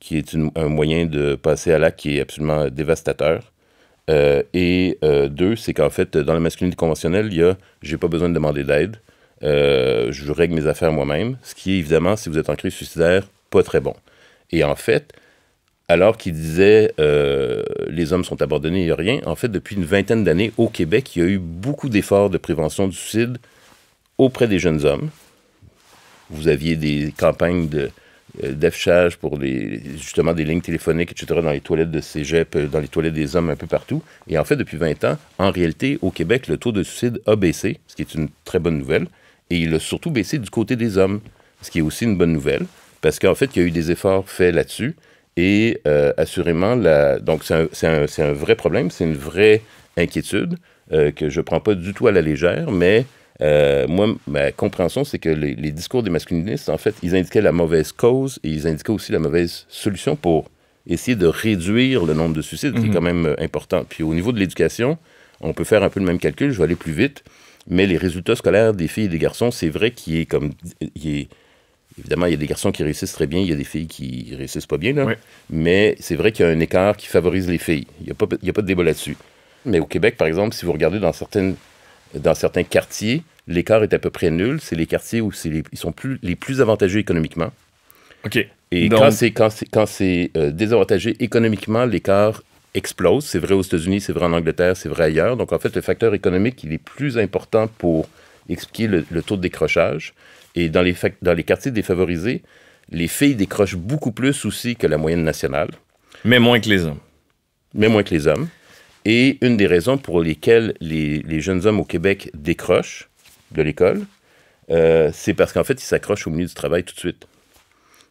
qui est un moyen de passer à l'acte qui est absolument dévastateur. Euh, et euh, deux, c'est qu'en fait, dans la masculinité conventionnelle, il y a j'ai pas besoin de demander d'aide, je règle mes affaires moi-même, ce qui est évidemment, si vous êtes en crise suicidaire, pas très bon. Et en fait, alors qu'il disait euh, les hommes sont abandonnés, il n'y a rien, en fait, depuis une vingtaine d'années, au Québec, il y a eu beaucoup d'efforts de prévention du suicide auprès des jeunes hommes. Vous aviez des campagnes euh, d'affichage pour justement des lignes téléphoniques, etc., dans les toilettes de cégep, euh, dans les toilettes des hommes, un peu partout. Et en fait, depuis 20 ans, en réalité, au Québec, le taux de suicide a baissé, ce qui est une très bonne nouvelle. Et il a surtout baissé du côté des hommes, ce qui est aussi une bonne nouvelle. Parce qu'en fait, il y a eu des efforts faits là-dessus. Et euh, assurément, la... donc c'est un, vrai problème, c'est une vraie inquiétude euh, que je ne prends pas du tout à la légère, mais euh, moi, ma compréhension, c'est que les, discours des masculinistes, en fait, ils indiquaient la mauvaise cause et ils indiquaient aussi la mauvaise solution pour essayer de réduire le nombre de suicides, qui est mhm. quand même important. Puis au niveau de l'éducation, on peut faire un peu le même calcul, je vais aller plus vite, mais les résultats scolaires des filles et des garçons, c'est vrai qu'il est comme... Il Évidemment, il y a des garçons qui réussissent très bien, il y a des filles qui réussissent pas bien. Là. Mais c'est vrai qu'il y a un écart qui favorise les filles. Il n'y a, pas, a pas de débat là-dessus. Mais au Québec, par exemple, si vous regardez dans, certaines, dans certains quartiers, l'écart est à peu près nul. C'est les quartiers où ils sont plus, les plus avantageux économiquement. OK. Et quand c'est, euh, désavantagé économiquement, l'écart explose. C'est vrai aux États-Unis, c'est vrai en Angleterre, c'est vrai ailleurs. Donc en fait, le facteur économique, il est plus important pour expliquer le, le taux de décrochage. Et dans les, dans les quartiers défavorisés, les filles décrochent beaucoup plus aussi que la moyenne nationale. Mais moins que les hommes. Mais moins que les hommes. Et une des raisons pour lesquelles les, jeunes hommes au Québec décrochent de l'école, euh, c'est parce qu'en fait, ils s'accrochent au milieu du travail tout de suite.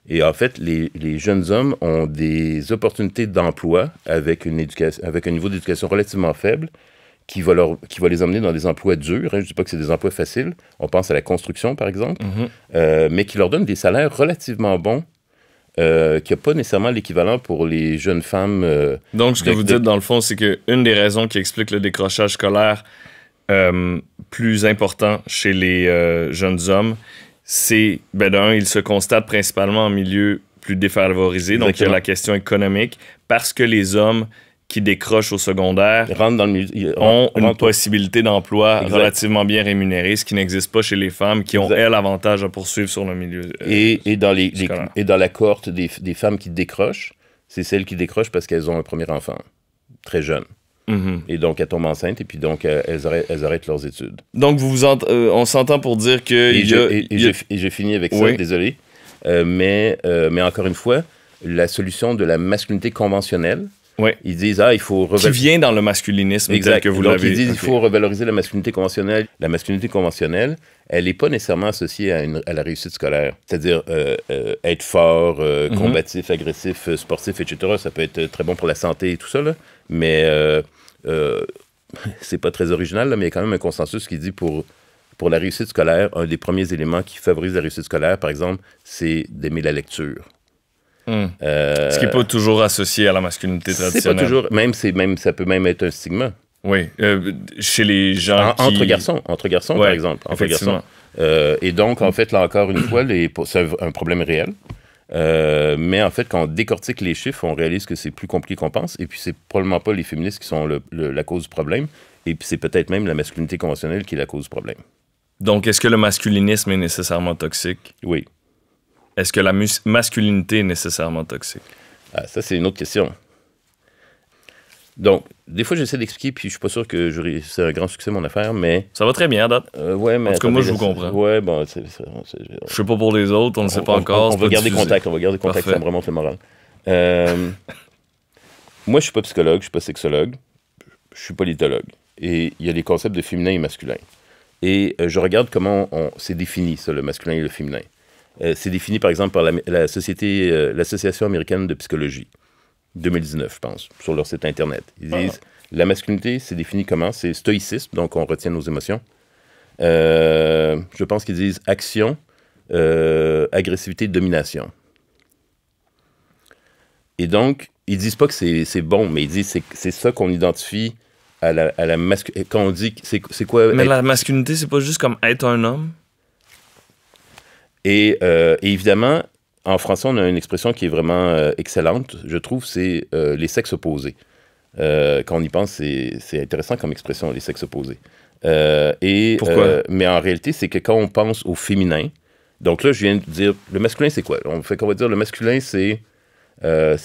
Et en fait, les, jeunes hommes ont des opportunités d'emploi avec, une avec un niveau d'éducation relativement faible qui va, qui va les emmener dans des emplois durs. Hein. je ne dis pas que c'est des emplois faciles. On pense à la construction, par exemple, mm-hmm. euh, mais qui leur donne des salaires relativement bons. Euh, qui n'ont pas nécessairement l'équivalent pour les jeunes femmes. Euh, Donc, ce que vous dites, dans le fond, c'est qu'une des raisons qui explique le décrochage scolaire plus important chez les jeunes hommes, c'est, ben, d'un, il se constate principalement en milieu plus défavorisé. Donc, il y a la question économique, parce que les hommes qui décrochent au secondaire dans le ont une possibilité d'emploi relativement bien rémunérée, ce qui n'existe pas chez les femmes qui ont, elles, avantage à poursuivre sur le milieu. Euh, et, dans les, et dans la cohorte des, femmes qui décrochent, c'est celles qui décrochent parce qu'elles ont un premier enfant, très jeune. Mm-hmm. Et donc, elles tombent enceintes et puis donc, euh, elles arrêtent, leurs études. Donc, vous vous euh, on s'entend pour dire que... Et, j'ai fini avec ça, désolé. mais, mais encore une fois, la solution de la masculinité conventionnelle, ils disent, ah, il faut... Qui vient dans le masculinisme exact. que vous l'avez... Ils disent, il faut revaloriser la masculinité conventionnelle. La masculinité conventionnelle, elle n'est pas nécessairement associée à, la réussite scolaire. C'est-à-dire euh, euh, être fort, euh, mhm. combatif, agressif, sportif, etc. Ça peut être très bon pour la santé et tout ça, là. mais *laughs* c'est pas très original, là, mais il y a quand même un consensus qui dit pour, pour la réussite scolaire, un des premiers éléments qui favorise la réussite scolaire, par exemple, c'est d'aimer la lecture. Hmm. Euh, Ce qui n'est pas toujours associé à la masculinité traditionnelle. Pas toujours, même, même, ça peut même être un stigma. Oui, euh, chez les gens Entre garçons, entre garçons par exemple. Entre garçons. Euh, et donc, en fait, là encore une fois, c'est un problème réel. mais en fait, quand on décortique les chiffres, on réalise que c'est plus compliqué qu'on pense. Et puis, c'est probablement pas les féministes qui sont la cause du problème. Et puis, c'est peut-être même la masculinité conventionnelle qui est la cause du problème. Donc, est-ce que le masculinisme est nécessairement toxique? Oui. Est-ce que la masculinité est nécessairement toxique? Ah, ça, c'est une autre question. Donc, des fois, j'essaie d'expliquer, puis je suis pas sûr que c'est un grand succès, mon affaire, mais... Ça va très bien, euh, ouais, mais... En tout moi, je vous comprends. Ouais, bon... C'est, Je suis pas pour les autres, on ne sait pas encore. On, va garder contact, on va garder contact, ça me remonte le moral. Euh, *laughs* moi, je suis pas psychologue, je suis pas sexologue, je suis politologue. Et il y a les concepts de féminin et masculin. Et euh, je regarde comment on, s'est défini, ça, le masculin et le féminin. Euh, c'est défini par exemple par la, société, euh, l'Association américaine de psychologie, 2019, je pense, sur leur site internet. Ils ah. disent la masculinité, c'est défini comment C'est stoïcisme, donc on retient nos émotions. Euh, je pense qu'ils disent action, agressivité, domination. Et donc, ils disent pas que c'est bon, mais ils disent c'est ça qu'on identifie à la, à masculinité. Quand on dit c'est quoi. Mais la masculinité, c'est pas juste comme être un homme euh, et, évidemment, en français, on a une expression qui est vraiment euh, excellente, je trouve, c'est euh, les sexes opposés. quand on y pense, c'est intéressant comme expression, les sexes opposés. et, Pourquoi? mais en réalité, c'est que quand on pense au féminin, donc là, je viens de dire, le masculin, c'est quoi? On fait qu'on va dire, le masculin, c'est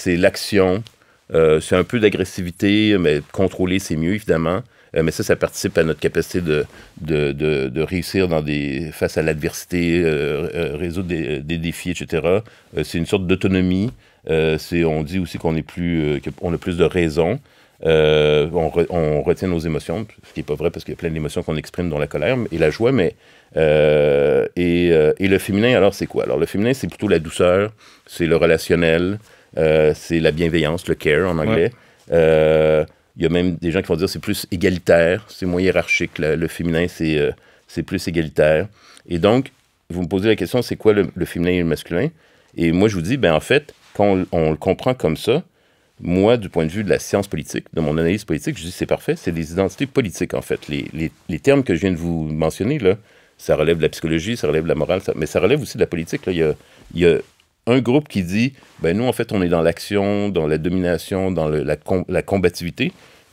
l'action, c'est un peu d'agressivité, mais contrôler, c'est mieux, évidemment. Euh, mais ça, ça participe à notre capacité de, de, réussir face à l'adversité, euh, euh, résoudre des, défis, etc. c'est une sorte d'autonomie. c'est, on dit aussi qu'on est plus, a plus de raison. on, retient nos émotions, ce qui n'est pas vrai parce qu'il y a plein d'émotions qu'on exprime, dont la colère et la joie, mais. et, le féminin, alors, c'est quoi Alors, le féminin, c'est plutôt la douceur, c'est le relationnel, c'est la bienveillance, le care en anglais. Il y a même des gens qui vont dire c'est plus égalitaire, c'est moins hiérarchique. Le, féminin, c'est euh, c'est plus égalitaire. Et donc, vous me posez la question, c'est quoi le, féminin et le masculin? Et moi, je vous dis, ben, en fait, quand on, le comprend comme ça, moi, du point de vue de la science politique, de mon analyse politique, je dis c'est parfait, c'est des identités politiques, en fait. Les, les, les, termes que je viens de vous mentionner, là, ça relève de la psychologie, ça relève de la morale, mais ça relève aussi de la politique. Là. Il, il y a un groupe qui dit, ben nous, en fait, on est dans l'action, dans la domination, dans la, la, combativité,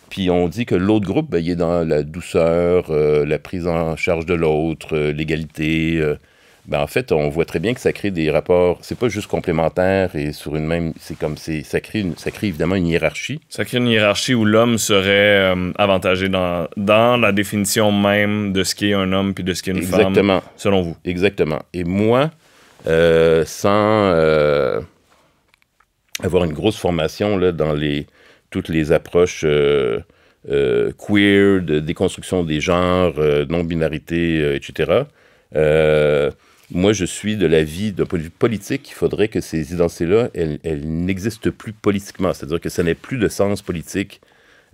puis on dit que l'autre groupe, ben, il est dans la douceur, euh, la prise en charge de l'autre, euh, l'égalité. Euh. ben, en fait, on voit très bien que ça crée des rapports, c'est pas juste complémentaire et sur une même, c'est comme, c'est, ça, crée ça crée évidemment une hiérarchie. Ça crée une hiérarchie où l'homme serait avantagé dans, dans la définition même de ce qu'est un homme puis de ce qu'est une Exactement. femme, selon vous. Exactement. Et moi, euh, sans euh, avoir une grosse formation là, dans les, toutes les approches euh, queer, de déconstruction des genres, non-binarité, etc. moi, je suis de l'avis d'un point de vue politique qu'il faudrait que ces identités-là, elles, elles n'existent plus politiquement, c'est-à-dire que ça n'ait plus de sens politique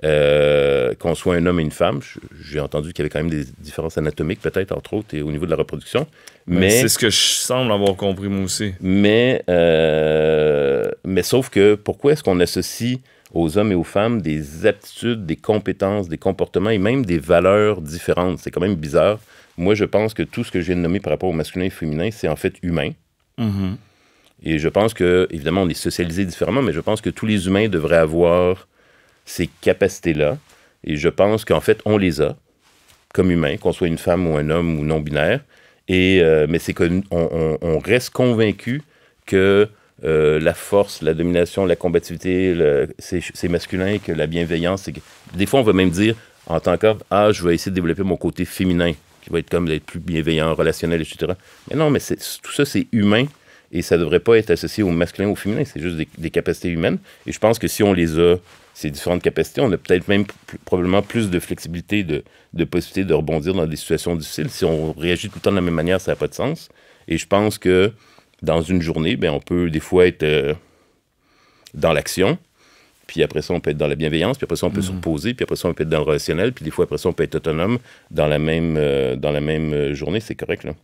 euh, qu'on soit un homme et une femme. J'ai entendu qu'il y avait quand même des différences anatomiques, peut-être, entre autres, et au niveau de la reproduction. Ben, mais, c'est ce que je semble avoir compris, moi aussi. Mais, euh, mais sauf que pourquoi est-ce qu'on associe aux hommes et aux femmes des aptitudes, des compétences, des comportements et même des valeurs différentes? C'est quand même bizarre. Moi, je pense que tout ce que j'ai nommé par rapport au masculin et féminin, c'est en fait humain. Mm-hmm. Et je pense que, évidemment, on est socialisé différemment, mais je pense que tous les humains devraient avoir ces capacités-là. Et je pense qu'en fait, on les a, comme humains, qu'on soit une femme ou un homme ou non-binaire. Et, euh, mais c'est qu'on on, reste convaincu que euh, la force, la domination, la combativité, c'est masculin que la bienveillance. Des fois, on va même dire, en tant qu'homme, ah, je vais essayer de développer mon côté féminin, qui va être comme d'être plus bienveillant, relationnel, etc. Mais non, mais tout ça, c'est humain et ça ne devrait pas être associé au masculin ou au féminin. C'est juste des, des, capacités humaines. Et je pense que si on les a ces différentes capacités, on a peut-être même probablement plus de flexibilité, de, de possibilité de rebondir dans des situations difficiles. Si on réagit tout le temps de la même manière, ça n'a pas de sens. Et je pense que dans une journée, ben, on peut des fois être euh, dans l'action, puis après ça, on peut être dans la bienveillance, puis après ça, on peut se mm-hmm. reposer, puis après ça, on peut être dans le relationnel, puis des fois, après ça, on peut être autonome dans la même, euh, dans la même euh, journée. C'est correct, là.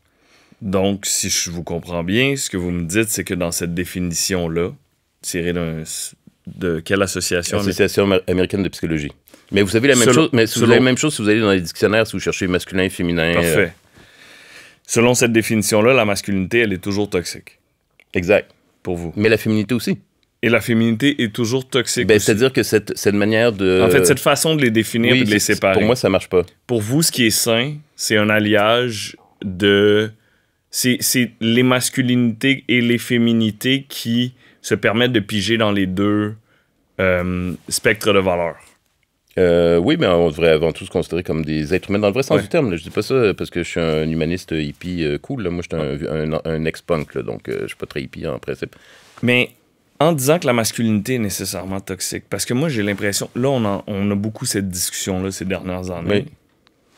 Donc, si je vous comprends bien, ce que vous me dites, c'est que dans cette définition-là, tirée d'un de quelle association Association américaine de psychologie. Mais vous savez la même chose. Mais vous avez la même chose si vous allez dans les dictionnaires, si vous cherchez masculin, et féminin. Euh. Parfait. Selon cette définition-là, la masculinité, elle est toujours toxique. Exact. Pour vous. Mais la féminité aussi. Et la féminité est toujours toxique. Ben, c'est-à-dire que cette, manière de. En fait, cette façon de les définir et de les séparer. Pour moi, ça marche pas. Pour vous, ce qui est sain, c'est un alliage de. C'est les masculinités et les féminités qui se permettre de piger dans les deux euh, spectres de valeurs. Euh, oui, mais on devrait avant tout se considérer comme des êtres humains dans le vrai sens du terme. Je Je dis pas ça parce que je suis un humaniste euh, hippie cool. Moi, je suis un, un, ex-punk, donc je je suis pas très hippie en principe. Mais en disant que la masculinité est nécessairement toxique, parce que moi, j'ai l'impression, là, on, a beaucoup cette discussion-là ces dernières années.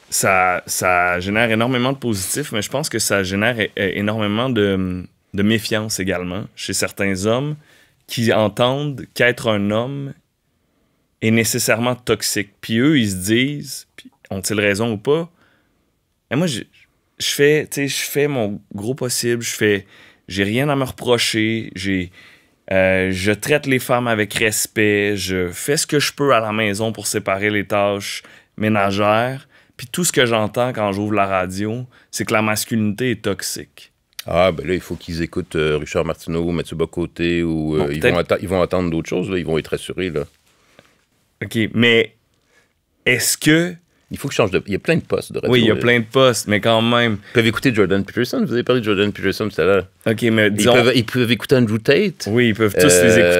Ça, ça génère énormément de positifs, mais je pense que ça génère énormément de de méfiance également chez certains hommes qui entendent qu'être un homme est nécessairement toxique. Puis eux, ils se disent, ont-ils raison ou pas? Et moi, je, fais, je fais mon gros possible, je fais, j'ai rien à me reprocher, j'ai, euh, je traite les femmes avec respect, je fais ce que je peux à la maison pour séparer les tâches ménagères. Puis tout ce que j'entends quand j'ouvre la radio, c'est que la masculinité est toxique. Ah, ben là, il faut qu'ils écoutent euh, Richard Martineau, Mathieu Côté, ou euh, ils, vont ils, vont attendre d'autres choses, là. ils vont être rassurés, Là. OK, mais est-ce que. Il faut que je change de. Il y a plein de postes de radio. Oui, il y a plein de postes, mais quand même. Ils peuvent écouter Jordan Peterson. Vous avez parlé de Jordan Peterson tout à l'heure. OK, mais disons. Ils peuvent, ils peuvent, écouter Andrew Tate. Oui, ils peuvent tous les euh,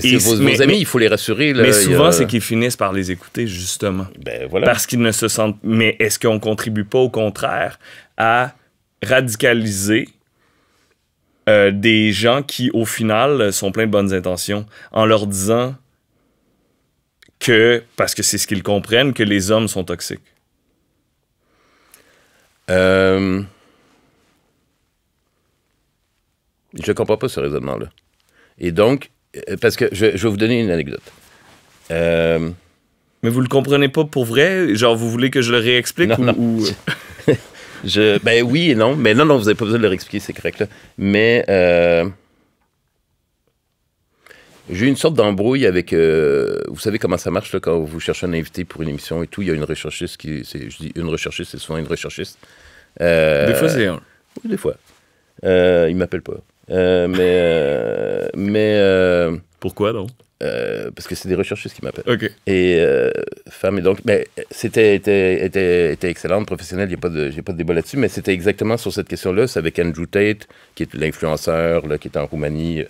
écouter. Et, vos, amis, il faut les rassurer. Là, mais souvent, c'est qu'ils finissent par les écouter, justement. Ben voilà. Parce qu'ils ne se sentent. Mais est-ce qu'on ne contribue pas, au contraire, à radicaliser euh, des gens qui, au final, sont pleins de bonnes intentions en leur disant que, parce que c'est ce qu'ils comprennent, que les hommes sont toxiques. Euh... Je comprends pas ce raisonnement-là. Et donc, euh, parce que je, vais vous donner une anecdote. Euh, Mais vous le comprenez pas pour vrai? Genre, vous voulez que je le réexplique *laughs* ben oui et non. Mais non, non, vous n'avez pas besoin de leur expliquer, c'est correct. Mais euh, j'ai eu une sorte d'embrouille avec. Euh, vous savez comment ça marche quand vous cherchez un invité pour une émission et tout. Il y a une recherchiste qui. Je dis une recherchiste, c'est souvent une recherchiste. Euh, des fois, c'est un. des fois. il m'appelle pas. mais. mais pourquoi non euh, parce que c'est des recherches, qui m'appellent. Ok. Et euh, femme et donc, mais ben, c'était était, était, était excellente, professionnelle, j'ai pas de, pas de débat là-dessus, mais c'était exactement sur cette question-là, c'est avec Andrew Tate, qui est l'influenceur, qui est en Roumanie.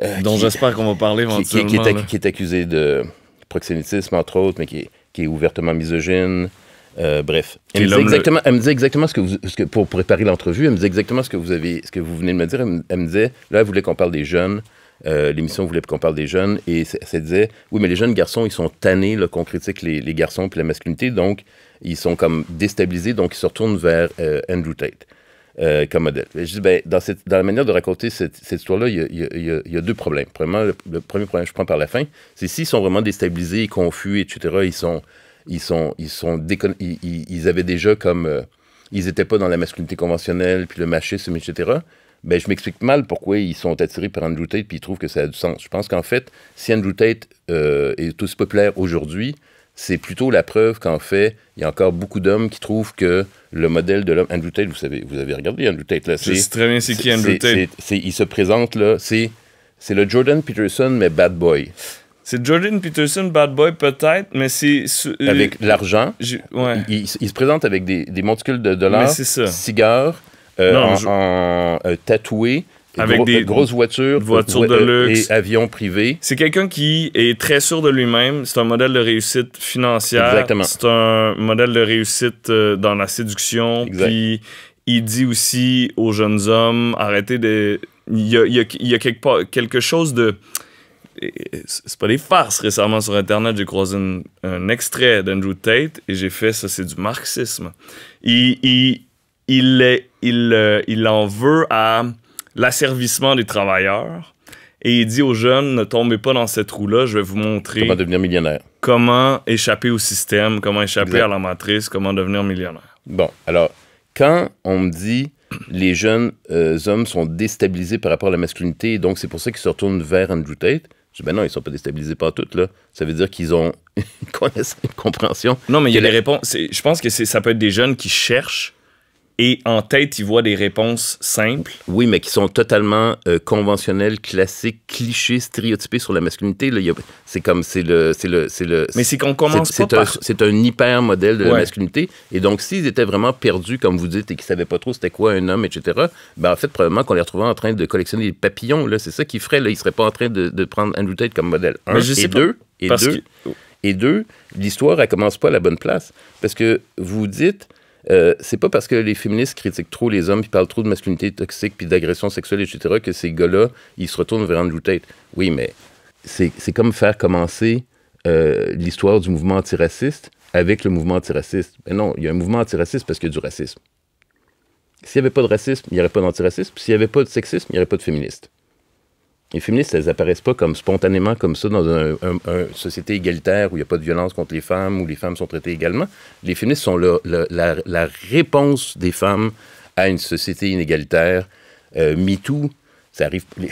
Euh, dont j'espère qu'on va parler éventuellement. Qui, qui, qui, est, qui, accusé de proxénétisme, entre autres, mais qui, est ouvertement misogyne. bref, elle me, disait exactement, exactement ce que vous, ce que, pour préparer l'entrevue, elle me disait exactement ce que vous avez, ce que vous venez de me dire. elle me disait, là, elle voulait qu'on parle des jeunes, euh, l'émission voulait qu'on parle des jeunes et ça disait Oui, mais les jeunes garçons, ils sont tannés qu'on critique les, les garçons puis la masculinité, donc ils sont comme déstabilisés, donc ils se retournent vers euh, Andrew Tate. Euh, comme modèle. je dis, ben, dans, cette, dans, la manière de raconter cette, cette histoire-là, il y, a deux problèmes. Premièrement, le, premier problème que je prends par la fin, c'est s'ils sont vraiment déstabilisés, confus, etc., ils sont, ils sont, ils sont ils, avaient déjà comme, ils n'étaient pas dans la masculinité conventionnelle, puis le machisme, etc. Ben, je m'explique mal pourquoi ils sont attirés par Andrew Tate puis ils trouvent que ça a du sens. Je pense qu'en fait, si Andrew Tate euh, est aussi populaire aujourd'hui, c'est plutôt la preuve qu'en fait, il y a encore beaucoup d'hommes qui trouvent que le modèle de l'homme. Andrew Tate, vous savez, vous avez regardé Andrew Tate là. Je très bien c'est qui Andrew Tate. il se présente là, c'est c'est le Jordan Peterson mais bad boy. C'est Jordan Peterson, bad boy peut-être, mais c'est... Avec euh, avec l'argent. Ouais. Il, il, se présente avec des, des monticules de dollars, cigares, euh, en, euh, tatoué avec des euh, grosses voitures, voitures de luxe et avions privés. C'est quelqu'un qui est très sûr de lui-même. C'est un modèle de réussite financière. C'est un modèle de réussite dans la séduction. Puis il dit aussi aux jeunes hommes arrêtez de. Il y a, quelque, chose de c'est pas des farces. Récemment sur Internet, j'ai croisé un extrait d'Andrew Tate et j'ai fait ça, c'est du marxisme. Il, il, il, est il, euh, il en veut à l'asservissement des travailleurs et il dit aux jeunes ne tombez pas dans cette roue-là, je vais vous montrer comment devenir millionnaire. Comment échapper au système, comment échapper à la matrice, comment devenir millionnaire. Bon, alors quand on me dit les jeunes euh, hommes sont déstabilisés par rapport à la masculinité, donc c'est pour ça qu'ils se retournent vers Andrew Tate. Je dis, ben non, ils sont pas déstabilisés pas toutes là. Ça veut dire qu'ils ont *laughs* une compréhension. Non, mais il y a des réponses. Je pense que ça peut être des jeunes qui cherchent et en tête, ils voient des réponses simples. Oui, mais qui sont totalement euh, conventionnelles, classiques, clichés, stéréotypés sur la masculinité. C'est comme, c'est le, le, le... Mais c'est qu'on commence pas par... C'est un hyper modèle de la masculinité. Et donc, s'ils étaient vraiment perdus, comme vous dites, et qu'ils savaient pas trop c'était quoi un homme, etc., ben en fait, probablement qu'on les retrouvait en train de collectionner des papillons. C'est ça qu'ils feraient. Là. ne seraient pas en train de, prendre Andrew Tate comme modèle. Un, mais je et, deux, et, que... l'histoire, elle commence pas à la bonne place. Parce que vous dites euh, c'est pas parce que les féministes critiquent trop les hommes, puis parlent trop de masculinité toxique, puis d'agression sexuelle, etc., que ces gars-là, ils se retournent vers Andrew Tate. Oui, mais c'est comme faire commencer euh, l'histoire du mouvement antiraciste avec le mouvement antiraciste. Mais non, il y a un mouvement antiraciste parce qu'il y a du racisme. S'il n'y avait pas de racisme, il n'y aurait pas d'antiracisme. S'il n'y avait pas de sexisme, il n'y aurait pas de féministe les féministes, elles apparaissent pas comme spontanément comme ça dans une société égalitaire où il n'y a pas de violence contre les femmes, où les femmes sont traitées également. Les féministes sont la, réponse des femmes à une société inégalitaire. Euh, MeToo, ça arrive... Les,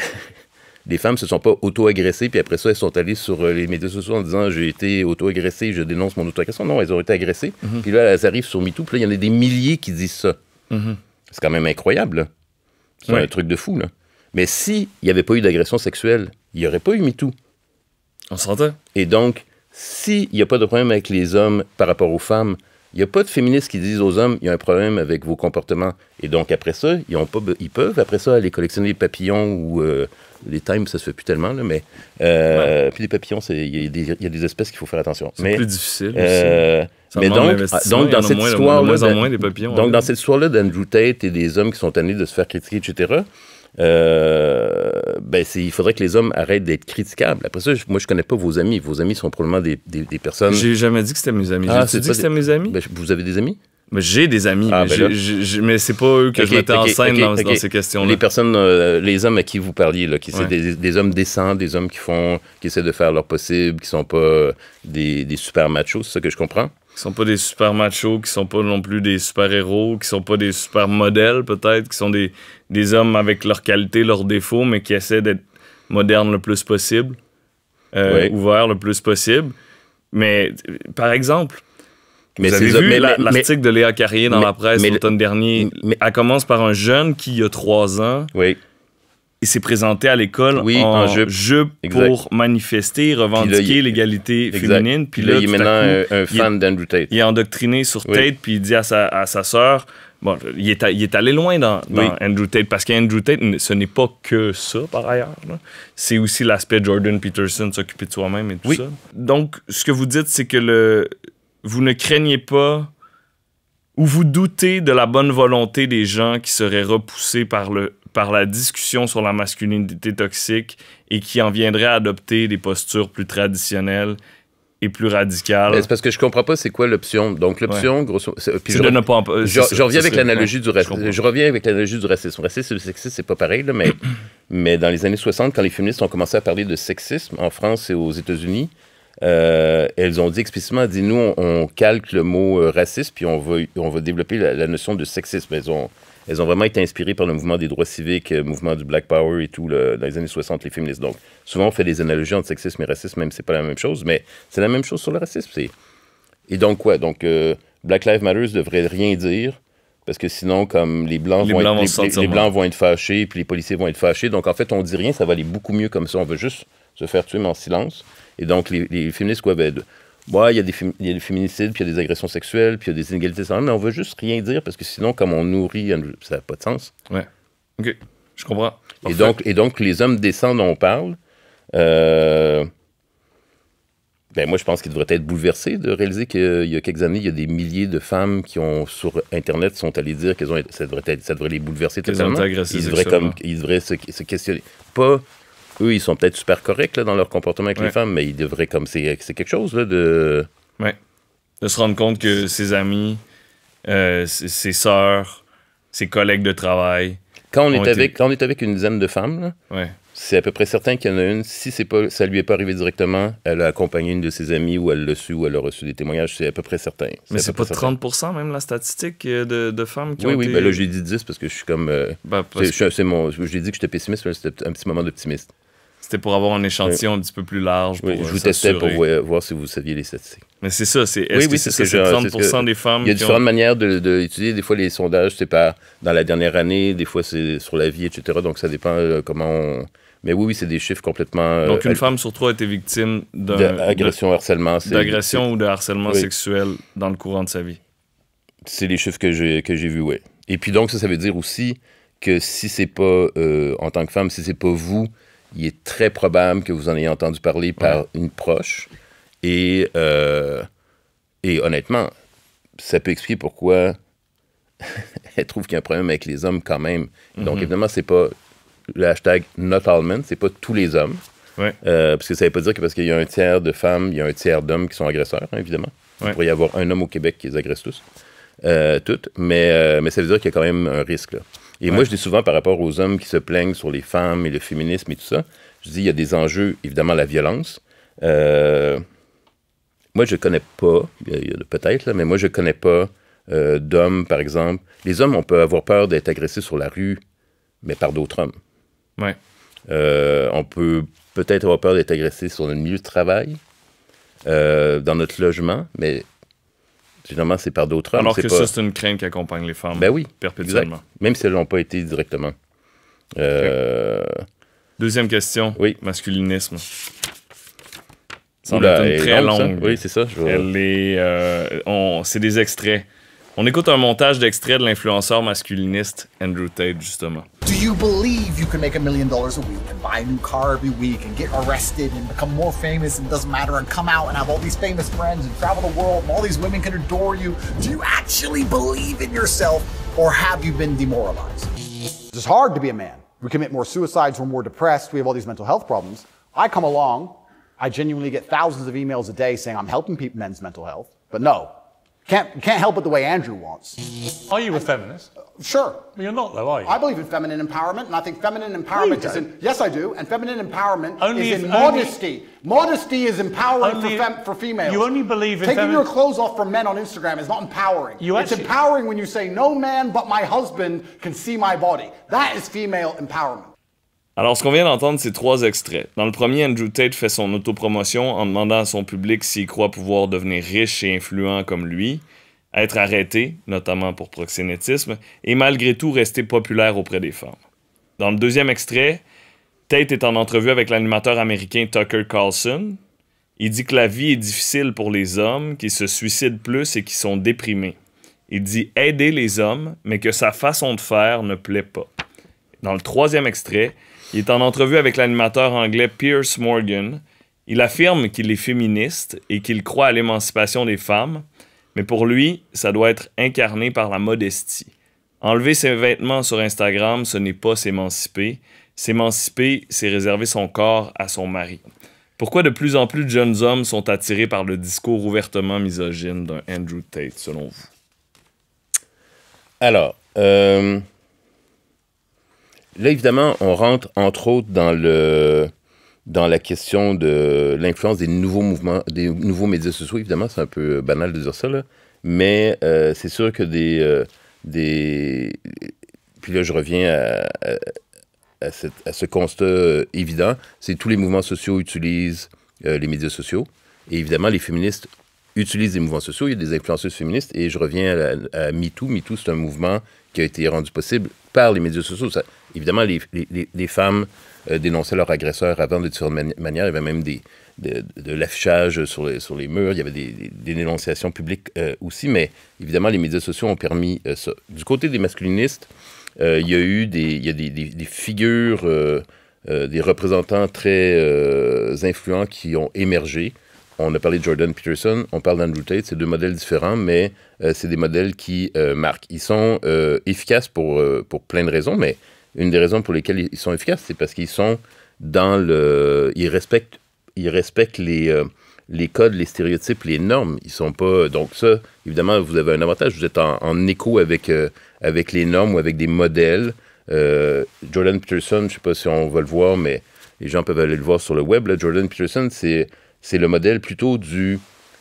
femmes *laughs* femmes se sont pas auto-agressées, puis après ça, elles sont allées sur euh, les médias sociaux en disant « j'ai été auto-agressée, je dénonce mon auto-agression ». Non, elles ont été agressées. Mhm. Puis là, elles arrivent sur MeToo, puis là, il y en a des milliers qui disent ça. Mhm. C'est quand même incroyable, C'est un truc de fou, là. Mais s'il n'y avait pas eu d'agression sexuelle, il n'y aurait pas eu MeToo. On s'entend. Et donc, s'il n'y a pas de problème avec les hommes par rapport aux femmes, il n'y a pas de féministes qui disent aux hommes, il y a un problème avec vos comportements. Et donc, après ça, ils, ont pas, ils peuvent, après ça, aller collectionner les papillons ou euh, les times, ça se fait plus tellement, là, mais. Euh, puis les papillons, il y, a des espèces qu'il faut faire attention. C'est plus difficile. Euh, mais donc, donc, dans cette histoire-là. Donc, dans cette histoire-là d'Andrew Tate et des hommes qui sont amenés de se faire critiquer, etc., euh, ben il faudrait que les hommes arrêtent d'être critiquables. Après ça, moi, je connais pas vos amis. Vos amis sont probablement des, des, personnes. J'ai jamais dit que c'était mes amis. Ah, mes amis. Ben, vous avez des amis? J'ai des amis, ah, ben mais, c'est pas eux que je mettais en scène dans, ces questions-là. Les personnes, euh, les hommes à qui vous parliez, là, qui c'est des, hommes décents, des hommes qui font, qui essaient de faire leur possible, qui sont pas euh, des, des super machos, c'est ça que je comprends? qui sont pas des super machos, qui sont pas non plus des super héros, qui sont pas des super modèles peut-être, qui sont des, des hommes avec leurs qualités, leurs défauts, mais qui essaient d'être modernes le plus possible, euh, ouverts le plus possible. Mais par exemple, vous avez vu l'article de Léa Carrier dans la presse l'automne dernier. elle commence par un jeune qui, a trois ans, oui il s'est présenté à l'école en, jupe, pour manifester, revendiquer l'égalité féminine. Puis là, il est maintenant un, fan d'Andrew Tate. Il est endoctriné sur Tate, puis il dit à sa, sœur, Bon, il est, allé loin dans, Andrew Tate, parce qu'Andrew Tate, ce n'est pas que ça, par ailleurs. C'est aussi l'aspect Jordan Peterson, s'occuper de soi-même et tout ça. Donc, ce que vous dites, c'est que le, vous ne craignez pas ou vous doutez de la bonne volonté des gens qui seraient repoussés par, le, par la discussion sur la masculinité toxique et qui en viendraient à adopter des postures plus traditionnelles et plus radicales. C'est parce que je comprends pas c'est quoi l'option. Donc l'option, grosso je, reviens avec l'analogie du racisme. Je, reviens avec l'analogie du racisme. et le sexisme, c'est pas pareil, mais, *laughs* mais dans les années 60, quand les féministes ont commencé à parler de sexisme en France et aux États-Unis, euh, elles ont dit explicitement, dis nous, on, calque le mot euh, raciste, puis on va, on va développer la, notion de sexisme. Elles ont, elles ont vraiment été inspirées par le mouvement des droits civiques, le euh, mouvement du Black Power et tout, dans les années 60, les féministes. Donc, souvent, on fait des analogies entre sexisme et racisme, même si c'est pas la même chose, mais c'est la même chose sur le racisme. Et donc, quoi? donc, Black Lives Matter devrait rien dire, parce que sinon, comme les Blancs, les vont, blancs être, vont, les blancs vont être fâchés, puis les policiers vont être fâchés. Donc, en fait, on dit rien, ça va aller beaucoup mieux comme ça. On veut juste se faire tuer, mais en silence. Et donc, les, féministes quoi ben, il y, a des féminicides, puis il y a des agressions sexuelles, puis il y a des inégalités mais on veut juste rien dire parce que sinon, comme on nourrit, ça n'a pas de sens. Ouais. OK. Je comprends. Et donc, et donc, les hommes descendent, on parle. Euh, ben, moi, je pense qu'ils devraient être bouleversés de réaliser qu'il y a quelques années, il y a des milliers de femmes qui ont, sur Internet, sont allées dire qu'elles ont, ça devrait, être, ça devrait les bouleverser totalement. Ils devraient, comme, ils devraient se, se questionner. Pas oui, ils sont peut-être super corrects là, dans leur comportement avec les femmes, mais ils devraient, comme c'est quelque chose de. De se rendre compte que ses amis, euh, ses sœurs, ses collègues de travail. Quand on, est avec, quand on est avec une dizaine de femmes, c'est à peu près certain qu'il y en a une. Si pas, ça lui est pas arrivé directement, elle a accompagné une de ses amies ou elle l'a su ou elle a reçu des témoignages, c'est à peu près certain. Mais c'est pas 30 même la statistique euh, de, femmes qui oui, ont Oui, oui, ben là j'ai dit 10 parce que je suis comme. Euh, ben, c'est J'ai dit que j'étais pessimiste, mais c'était un petit moment d'optimiste. C'était pour avoir un échantillon un petit peu plus large. Pour je euh, vous testais pour voir si vous saviez les statistiques. Mais c'est ça, c'est est-ce que c'est des femmes Il y a différentes manières de, de Des fois, les sondages, c'est pas dans la dernière année, des fois, c'est sur la vie, etc. Donc, ça dépend euh, comment on... Mais oui, oui, c'est des chiffres complètement... Euh, donc, une femme sur trois a été victime d'agression, harcèlement. D'agression ou de harcèlement sexuel dans le courant de sa vie. C'est les chiffres que j'ai vus, oui. Et puis donc, ça, ça veut dire aussi que si c'est pas, en tant que femme, si c'est pas vous il est très probable que vous en ayez entendu parler par une proche. Et, euh, et honnêtement, ça peut expliquer pourquoi *laughs* elle trouve qu'il y a un problème avec les hommes quand même. Donc, mhm. évidemment, c'est pas le hashtag not all men, c'est pas tous les hommes. Euh, parce que ça veut pas dire que parce qu'il y a un tiers de femmes, il y a un tiers d'hommes qui sont agresseurs, hein, évidemment. Il pourrait y avoir un homme au Québec qui les agresse tous, euh, toutes, mais, mais ça veut dire qu'il y a quand même un risque. Là. Et moi, je dis souvent par rapport aux hommes qui se plaignent sur les femmes et le féminisme et tout ça, je dis il y a des enjeux, évidemment, la violence. Euh, moi, je connais pas, peut-être, là, mais moi, je connais pas euh, d'hommes, par exemple. Les hommes, on peut avoir peur d'être agressés sur la rue, mais par d'autres hommes. Ouais. Euh, on peut peut-être avoir peur d'être agressé sur le milieu de travail, dans notre logement, mais Finalement, c'est par d'autres hommes. Alors que ça, c'est une crainte qui accompagne les femmes ben oui, perpétuellement. Même si elles n'ont pas été directement. Euh, Deuxième question. Oui. Masculinisme. Ça Oula, est une très longue. Oui, c'est ça. Je Elle est, euh, on, c'est des extraits. On écoute un montage d'extraits de l'influenceur masculiniste Andrew Tate, justement. you believe you can make a million dollars a week and buy a new car every week and get arrested and become more famous and doesn't matter and come out and have all these famous friends and travel the world and all these women can adore you, do you actually believe in yourself or have you been demoralized? It's hard to be a man. We commit more suicides, we're more depressed, we have all these mental health problems. I come along, I genuinely get thousands of emails a day saying I'm helping men's mental health, but no, can't, can't help it the way Andrew wants. Are you a feminist? Sure. you're not, though, are you? I believe in feminine empowerment, and I think feminine empowerment no, is in. Yes, I do. And feminine empowerment only is in modesty. modesty is empowering for, fem, for females. You only believe in taking your clothes off for men on Instagram is not empowering. You actually, it's empowering when you say, "No man but my husband can see my body." That is female empowerment. Alors, ce qu'on vient d'entendre, c'est trois extraits. Dans le premier, Andrew Tate fait son autopromotion en demandant à son public s'il croit pouvoir devenir riche et influent comme lui, être arrêté, notamment pour proxénétisme, et malgré tout rester populaire auprès des femmes. Dans le deuxième extrait, Tate est en entrevue avec l'animateur américain Tucker Carlson. Il dit que la vie est difficile pour les hommes, qui se suicident plus et qui sont déprimés. Il dit aider les hommes, mais que sa façon de faire ne plaît pas. Dans le troisième extrait, il est en entrevue avec l'animateur anglais Pierce Morgan. Il affirme qu'il est féministe et qu'il croit à l'émancipation des femmes, mais pour lui, ça doit être incarné par la modestie. Enlever ses vêtements sur Instagram, ce n'est pas s'émanciper. S'émanciper, c'est réserver son corps à son mari. Pourquoi de plus en plus de jeunes hommes sont attirés par le discours ouvertement misogyne d'un Andrew Tate, selon vous? Alors, euh, Là, évidemment, on rentre entre autres dans le dans la question de l'influence des nouveaux mouvements, des nouveaux médias sociaux. Évidemment, c'est un peu euh, banal de dire ça, mais euh, c'est sûr que des, euh, des... Puis là, je reviens à, ce constat évident, c'est tous les mouvements sociaux utilisent les médias sociaux. Et évidemment, les féministes utilisent les mouvements sociaux. Il y a des influenceuses féministes. Et je reviens à, à MeToo. MeToo, c'est un mouvement qui a été rendu possible par les médias sociaux. Ça, évidemment, les, femmes euh, dénonçaient leurs agresseurs avant de différentes mani manières. Il y avait même des, de, l'affichage sur les, sur les murs. Il y avait des, dénonciations publiques euh, aussi, mais évidemment, les médias sociaux ont permis euh, ça. Du côté des masculinistes, il y a eu des, il y a des figures, des représentants très influents qui ont émergé. On a parlé de Jordan Peterson, on parle d'Andrew Tate, c'est deux modèles différents, mais c'est des modèles qui marquent. Ils sont efficaces pour, pour plein de raisons, mais une des raisons pour lesquelles ils sont efficaces, c'est parce qu'ils sont dans le. Ils respectent, ils respectent les, euh, les codes, les stéréotypes, les normes. Ils sont pas. Donc, ça, évidemment, vous avez un avantage. Vous êtes en, écho avec, euh, avec les normes ou avec des modèles. Euh, Jordan Peterson, je ne sais pas si on va le voir, mais les gens peuvent aller le voir sur le web. Jordan Peterson, c'est le modèle plutôt du.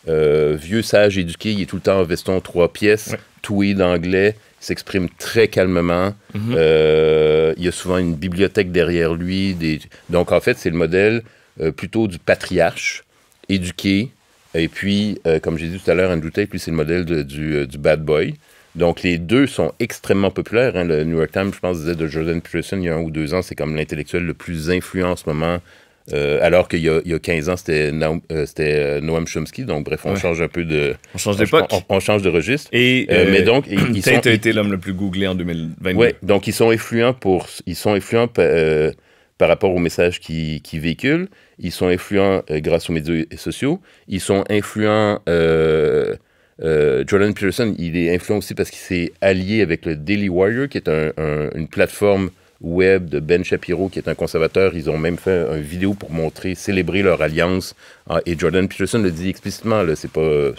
vieux sage éduqué, il est tout le temps en veston trois pièces, tweet tweed anglais, s'exprime très calmement. Mhm. Euh, il y a souvent une bibliothèque derrière lui. Des... Donc, en fait, c'est le modèle euh, plutôt du patriarche, éduqué. Et puis, euh, comme j'ai dit tout à l'heure, Andrew Tate, c'est le modèle du, bad boy. Donc, les deux sont extrêmement populaires. Hein. Le New York Times, je pense, disait de Jordan Peterson il y a un ou deux ans, c'est comme l'intellectuel le plus influent en ce moment euh, alors qu'il y, a 15 ans, c'était euh, euh, Noam, Chomsky. Donc, bref, on change un peu de. On change d'époque. On, change de registre. Et, mais donc, il *clears throat* a été l'homme le plus googlé en 2022. Oui, donc ils sont influents pour. Ils sont influents par rapport au messages qu'ils qui véhiculent. Ils sont influents grâce aux médias sociaux. Ils sont influents. Jordan Peterson, il est influent aussi parce qu'il s'est allié avec le Daily Wire, qui est une plateforme web de Ben Shapiro, qui est un conservateur. Ils ont même fait une vidéo pour montrer, célébrer leur alliance. Euh, et Jordan Peterson le dit explicitement, là, c'est pas...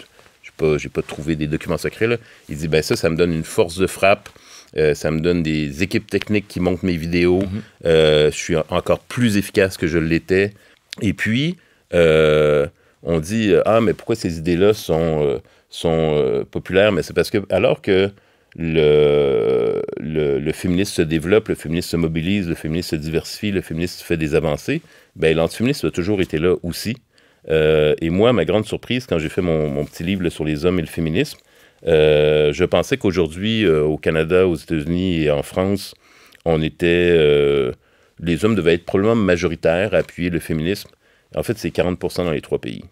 j'ai pas trouvé des documents secrets. Là. Il dit ben ça, ça me donne une force de frappe. Euh, ça me donne des équipes techniques qui montent mes vidéos. Mhm. Euh, je suis encore plus efficace que je l'étais. Et puis, on dit Ah, mais pourquoi ces idées-là sont, sont populaires Mais c'est parce que, alors que le, le, féminisme se développe, le féministe se mobilise, le féminisme se diversifie, le féministe fait des avancées, ben, l'antiféminisme a toujours été là aussi. Euh, et moi, ma grande surprise, quand j'ai fait mon, petit livre sur les hommes et le féminisme, euh, je pensais qu'aujourd'hui, euh, au Canada, aux États-Unis et en France, on était. les hommes devaient être probablement majoritaires à appuyer le féminisme. En fait, c'est 40 dans les trois pays.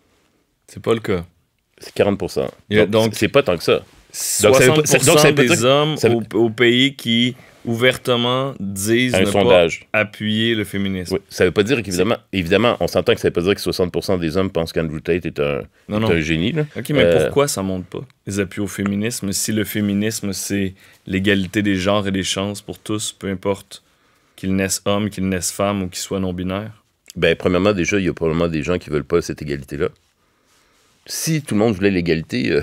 C'est pas le cas. C'est 40 donc c'est pas tant que ça. Donc, des hommes au, pays qui ouvertement disent ne pas appuyer le féminisme. Ça ne veut pas dire qu'évidemment, évidemment, on s'entend que ça ne veut pas dire que 60% des hommes pensent qu'Andrew Tate est un, génie. OK, mais euh, pourquoi ça monte pas, les appuis au féminisme, si le féminisme, c'est l'égalité des genres et des chances pour tous, peu importe qu'ils naissent hommes, qu'ils naissent femmes ou qu'ils soient non-binaires? Ben, premièrement, déjà, il y a probablement des gens qui veulent pas cette égalité-là. Si tout le monde voulait l'égalité... Euh,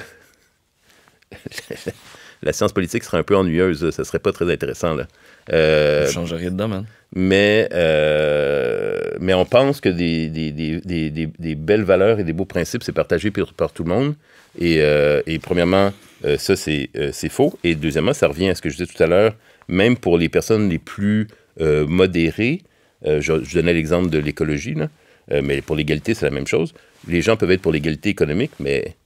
*laughs* la science politique serait un peu ennuyeuse. Ça serait pas très intéressant. Là. Euh, Je de domaine. Mais, euh, mais on pense que des, des, des, des, belles valeurs et des beaux principes, c'est partagé par, tout le monde. Et, euh, et premièrement, euh, ça, c'est faux. Et deuxièmement, ça revient à ce que je disais tout à l'heure, même pour les personnes les plus modérées, je, je, donnais l'exemple de l'écologie, mais pour l'égalité, c'est la même chose. Les gens peuvent être pour l'égalité économique, mais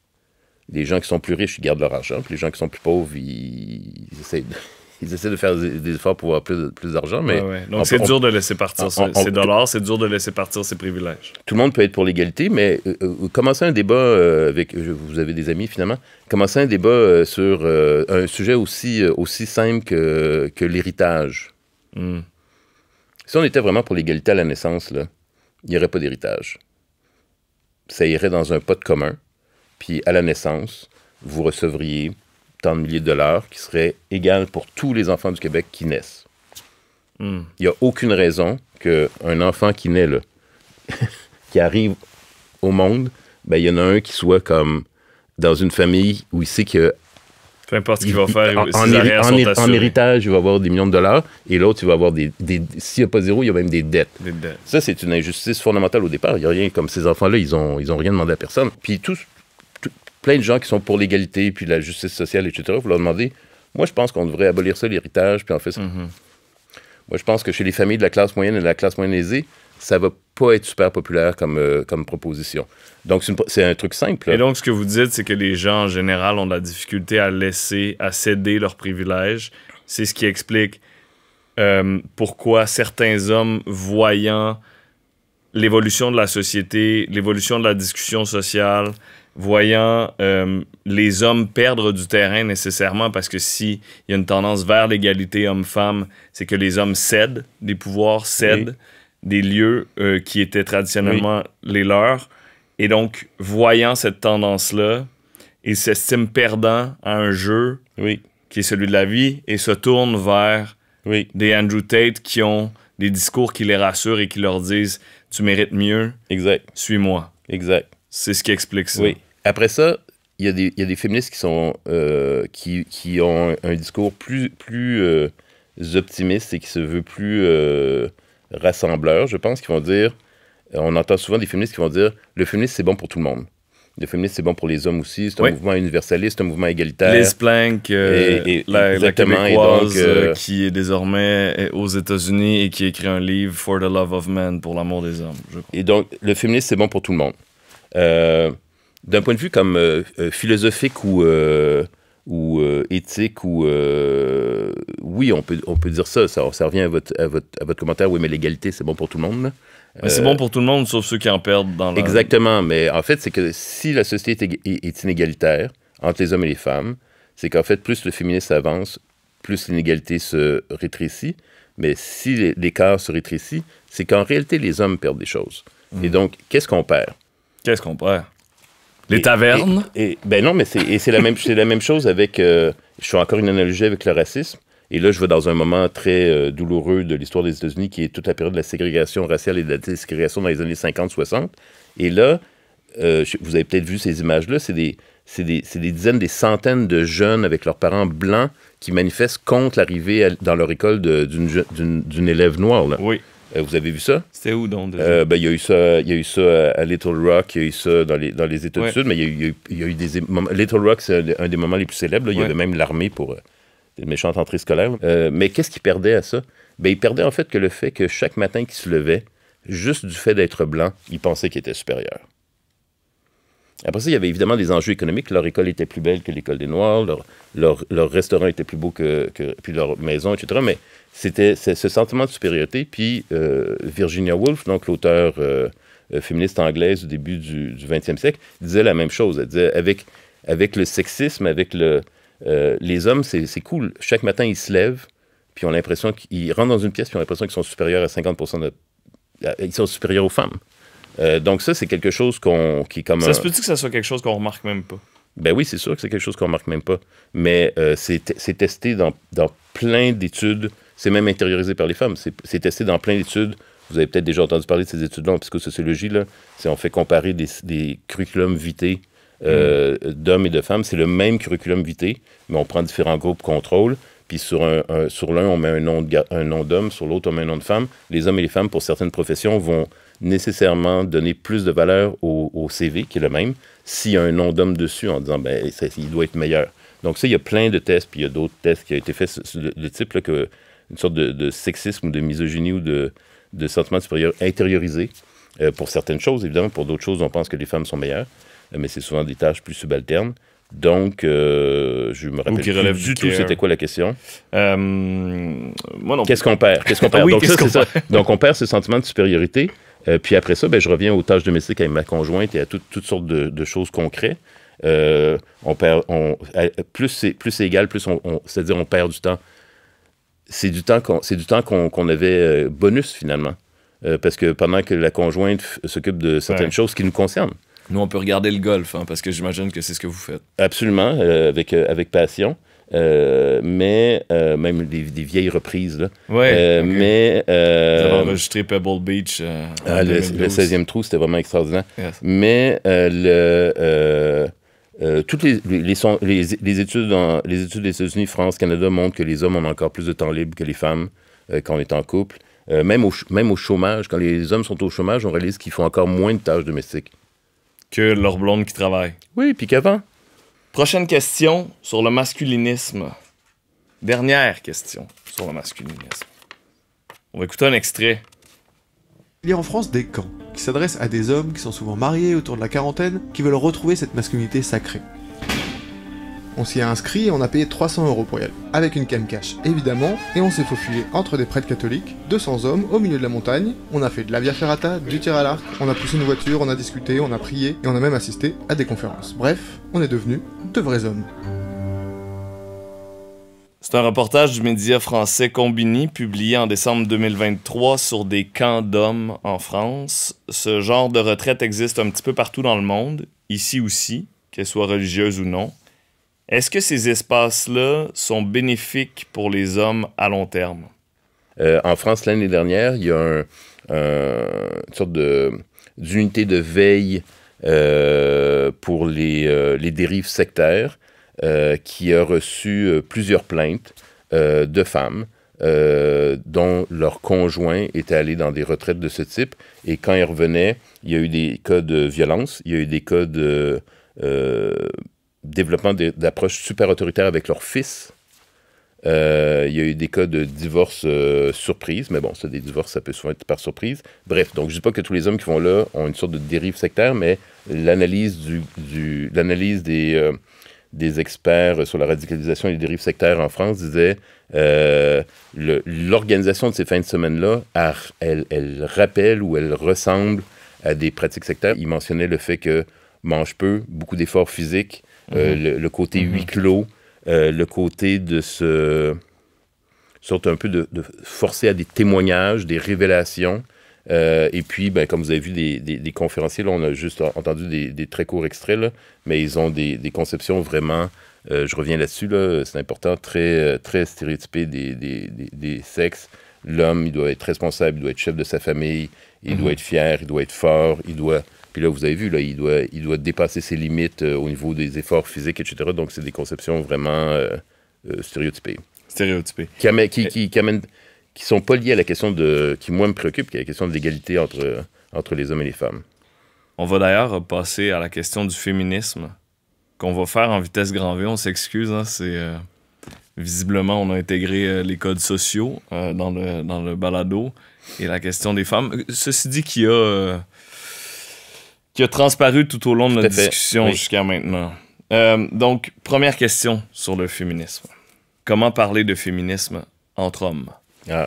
les gens qui sont plus riches, ils gardent leur argent, puis les gens qui sont plus pauvres, ils, *laughs* essaient de faire des efforts pour avoir plus, d'argent. Mais Donc, c'est dur de laisser partir ces dollars, c'est dur de laisser partir ces privilèges. Tout le monde peut être pour l'égalité, mais euh, euh, commencer un débat euh, avec. vous avez des amis, finalement. Commencer un débat sur un sujet aussi, aussi simple que, que l'héritage. Hmm. Si on était vraiment pour l'égalité à la naissance, il n'y aurait pas d'héritage. Ça irait dans un pot commun puis à la naissance, vous recevriez tant de milliers de dollars qui seraient égal pour tous les enfants du Québec qui naissent. Hmm. Il n'y a aucune raison qu'un enfant qui naît là, *laughs* qui arrive au monde, ben, il y en a un qui soit comme dans une famille où il sait que. Peu importe qu'il va faire, en, héritage, il va avoir des millions de dollars et l'autre, il va avoir des. S'il n'y a pas zéro, il y a même des dettes. Ça, c'est une injustice fondamentale au départ. Il n'y a rien comme ces enfants-là, ils n'ont ils ont rien demandé à personne. Puis tous plein de gens qui sont pour l'égalité, puis la justice sociale, etc. Vous leur demandez, moi, je pense qu'on devrait abolir ça, l'héritage, puis en fait, mm-hmm. Moi, je pense que chez les familles de la classe moyenne et de la classe moyenne aisée, ça va pas être super populaire comme, euh, comme proposition. Donc, c'est un truc simple. Et donc, ce que vous dites, c'est que les gens, en général, ont de la difficulté à laisser, à céder leurs privilèges. C'est ce qui explique euh, pourquoi certains hommes voyant l'évolution de la société, l'évolution de la discussion sociale, voyant euh, les hommes perdre du terrain nécessairement parce que s'il y a une tendance vers l'égalité homme-femme, c'est que les hommes cèdent des pouvoirs, cèdent des lieux euh, qui étaient traditionnellement les leurs. Et donc, voyant cette tendance-là, ils s'estiment perdants à un jeu oui. qui est celui de la vie et se tournent vers des Andrew Tate qui ont des discours qui les rassurent et qui leur disent Tu mérites mieux, suis-moi. Exact. C'est ce qui explique ça. Oui. Après ça, il y, a des féministes qui, sont, euh, qui, ont un discours plus, plus euh, optimiste et qui se veut plus euh, rassembleur, je pense, qui vont dire, on entend souvent des féministes qui vont dire, le féministe, c'est bon pour tout le monde. Le féminisme, c'est bon pour les hommes aussi. C'est un mouvement universaliste, un mouvement égalitaire. Les Plank, exactement et, donc, qui est désormais aux États-Unis et qui écrit un livre For the Love of Men, pour l'amour des hommes. Je crois. Et donc, le féminisme, c'est bon pour tout le monde. Euh, d'un point de vue comme euh, euh, philosophique ou, euh, éthique, ou oui, on peut, on peut dire ça, ça, revient à votre, à, votre, à commentaire, oui, mais l'égalité, c'est bon pour tout le monde. c'est bon pour tout le monde, sauf ceux qui en perdent Exactement, mais en fait, c'est que si la société est, inégalitaire entre les hommes et les femmes, c'est qu'en fait, plus le féminisme avance, plus l'inégalité se rétrécit. Mais si l'écart se rétrécit, c'est qu'en réalité, les hommes perdent des choses. Et mmh. donc, qu'est-ce qu'on perd? Qu'est-ce qu'on perd? Les tavernes. Et, ben non, mais c'est la, même, la même chose avec. Euh, je fais encore une analogie avec le racisme. Et là, je vais dans un moment très euh, douloureux de l'histoire des États-Unis, qui est toute la période de la ségrégation raciale et de la déségrégation dans les années 50-60. Et là, euh, vous avez peut-être vu ces images-là, c'est des, des, dizaines, des centaines de jeunes avec leurs parents blancs qui manifestent contre l'arrivée dans leur école d'une élève noire. Oui. Euh, vous avez vu ça? C'était où donc? Euh, ben, il y, a eu ça, y a eu ça à Little Rock, il y a eu ça dans les, États du Sud, mais il y, a eu des. Little Rock, c'est un, des moments les plus célèbres. Il y avait même l'armée pour une euh, méchante entrée scolaire. mais qu'est-ce qu'il perdait à ça? Ben, il perdait en fait que le fait que chaque matin qu'il se levait, juste du fait d'être blanc, il pensait qu'il était supérieur. Après ça, il y avait évidemment des enjeux économiques. Leur école était plus belle que l'école des Noirs, leur, restaurant était plus beau que, puis leur maison, etc. Mais c'était ce sentiment de supériorité. Puis euh, Virginia Woolf, donc l'auteur euh, euh, féministe anglaise du début du, 20e siècle, disait la même chose. Elle disait avec, avec le sexisme, avec le, les hommes, c'est cool. Chaque matin, ils se lèvent, puis on a l'impression qu'ils rentrent dans une pièce, puis on a l'impression qu'ils sont supérieurs à 50 de... Ils sont supérieurs aux femmes. Euh, donc ça, c'est quelque chose qu'on qui est comme ça se peut-tu que ça soit quelque chose qu'on remarque même pas Ben oui, c'est sûr que c'est quelque chose qu'on remarque même pas, mais euh, c'est testé dans, dans plein d'études. C'est même intériorisé par les femmes. C'est testé dans plein d'études. Vous avez peut-être déjà entendu parler de ces études-là en psychosociologie. Là, c'est on fait comparer des, des curriculums vitae euh, mm. d'hommes et de femmes. C'est le même curriculum vitae, mais on prend différents groupes contrôle. Puis sur l'un, un, sur on met un nom, un nom d'homme, sur l'autre, on met un nom de femme. Les hommes et les femmes, pour certaines professions, vont nécessairement donner plus de valeur au, CV, qui est le même, s'il y a un nom d'homme dessus en disant, ben, il doit être meilleur. Donc, ça, il y a plein de tests, puis il y a d'autres tests qui ont été faits de type, que, une sorte de, sexisme ou de misogynie ou de, de sentiment supérieur intériorisé. Euh, pour certaines choses, évidemment, pour d'autres choses, on pense que les femmes sont meilleures, euh, mais c'est souvent des tâches plus subalternes. Donc, euh, je me rappelle plus du tout c'était quoi la question. Qu'est-ce qu'on perd Qu'est-ce qu'on ah perd, Donc, on perd ce sentiment de supériorité euh, puis après ça, ben, je reviens aux tâches domestiques avec ma conjointe et à toutes sortes de, choses concrètes. Euh, on perd, on, plus c'est plus égal, plus on, c'est-à-dire on perd du temps. C'est du temps qu'on, c'est du temps qu'on, avait euh, bonus finalement, parce que pendant que la conjointe s'occupe de certaines choses qui nous concernent. Nous, on peut regarder le golf, hein, parce que j'imagine que c'est ce que vous faites. Absolument, avec, avec passion. Euh, mais euh, même des, vieilles reprises. Là. Ouais, euh, Mais. Vous avez enregistré Pebble Beach. Ah, le, 16e trou, c'était vraiment extraordinaire. Mais le. toutes les, les, études dans les études des États-Unis, France, Canada montrent que les hommes ont encore plus de temps libre que les femmes quand on est en couple. même, au, même au chômage, quand les hommes sont au chômage, on réalise qu'ils font encore moins de tâches domestiques. Que leur blonde qui travaille. Oui, puis qu'avant. Prochaine question sur le masculinisme. Dernière question sur le masculinisme. On va écouter un extrait. Il y a en France des camps qui s'adressent à des hommes qui sont souvent mariés autour de la quarantaine, qui veulent retrouver cette masculinité sacrée. On s'y est inscrit et on a payé 300 euros pour y aller. Avec une camcash, évidemment, et on s'est faufilé entre des prêtres catholiques, 200 hommes, au milieu de la montagne. On a fait de la via ferrata, du tir à l'arc, on a poussé une voiture, on a discuté, on a prié, et on a même assisté à des conférences. Bref, on est devenus de vrais hommes. C'est un reportage du média français Combini publié en décembre 2023 sur des camps d'hommes en France. Ce genre de retraite existe un petit peu partout dans le monde, ici aussi, qu'elle soit religieuse ou non. Est-ce que ces espaces-là sont bénéfiques pour les hommes à long terme? Euh, en France, l'année dernière, il y a un, une sorte d'unité de, veille euh, pour euh, les, dérives sectaires qui a reçu plusieurs plaintes de femmes dont leur conjoint était allé dans des retraites de ce type. Et quand ils revenaient, il y a eu des cas de violence, il y a eu des cas de développement d'approches super autoritaires avec leur fils. Euh, il y a eu des cas de divorce surprises, euh, surprise, mais bon, ça, des divorces, ça peut souvent être par surprise. Bref, donc je ne dis pas que tous les hommes qui vont là ont une sorte de dérive sectaire, mais l'analyse du, l'analyse des, euh, des experts sur la radicalisation et les dérives sectaires en France disait l'organisation de ces fins de semaine-là, elle, elle, rappelle ou elle ressemble à des pratiques sectaires. Il mentionnait le fait que mange peu, beaucoup d'efforts physiques, euh, mhm. le, côté huis mhm. clos, euh, le côté de se un peu de, forcer à des témoignages, des révélations. Euh, et puis, ben, comme vous avez vu, des, conférenciers, on a juste entendu des, très courts extraits, mais ils ont des, conceptions vraiment, je reviens là-dessus, c'est important, très, très stéréotypées des, sexes. L'homme, il doit être responsable, il doit être chef de sa famille, il doit mhm. être fier, il doit être fort, il doit puis là, vous avez vu, là, il, doit, il doit dépasser ses limites euh, au niveau des efforts physiques, etc. Donc, c'est des conceptions vraiment euh, euh, stéréotypées. Stéréotypées. Qui, ne qui, sont pas liées à la question de. qui, moi, me préoccupe, qui est la question de l'égalité entre, entre les hommes et les femmes. On va d'ailleurs passer à la question du féminisme, qu'on va faire en vitesse grand V. On s'excuse, hein, c'est. visiblement, on a intégré les codes sociaux dans, le, dans le balado et la question des femmes. Ceci dit, qu'il y a qui a transparu tout au long de notre discussion jusqu'à maintenant. Euh, donc, première question sur le féminisme. Comment parler de féminisme entre hommes? Ah.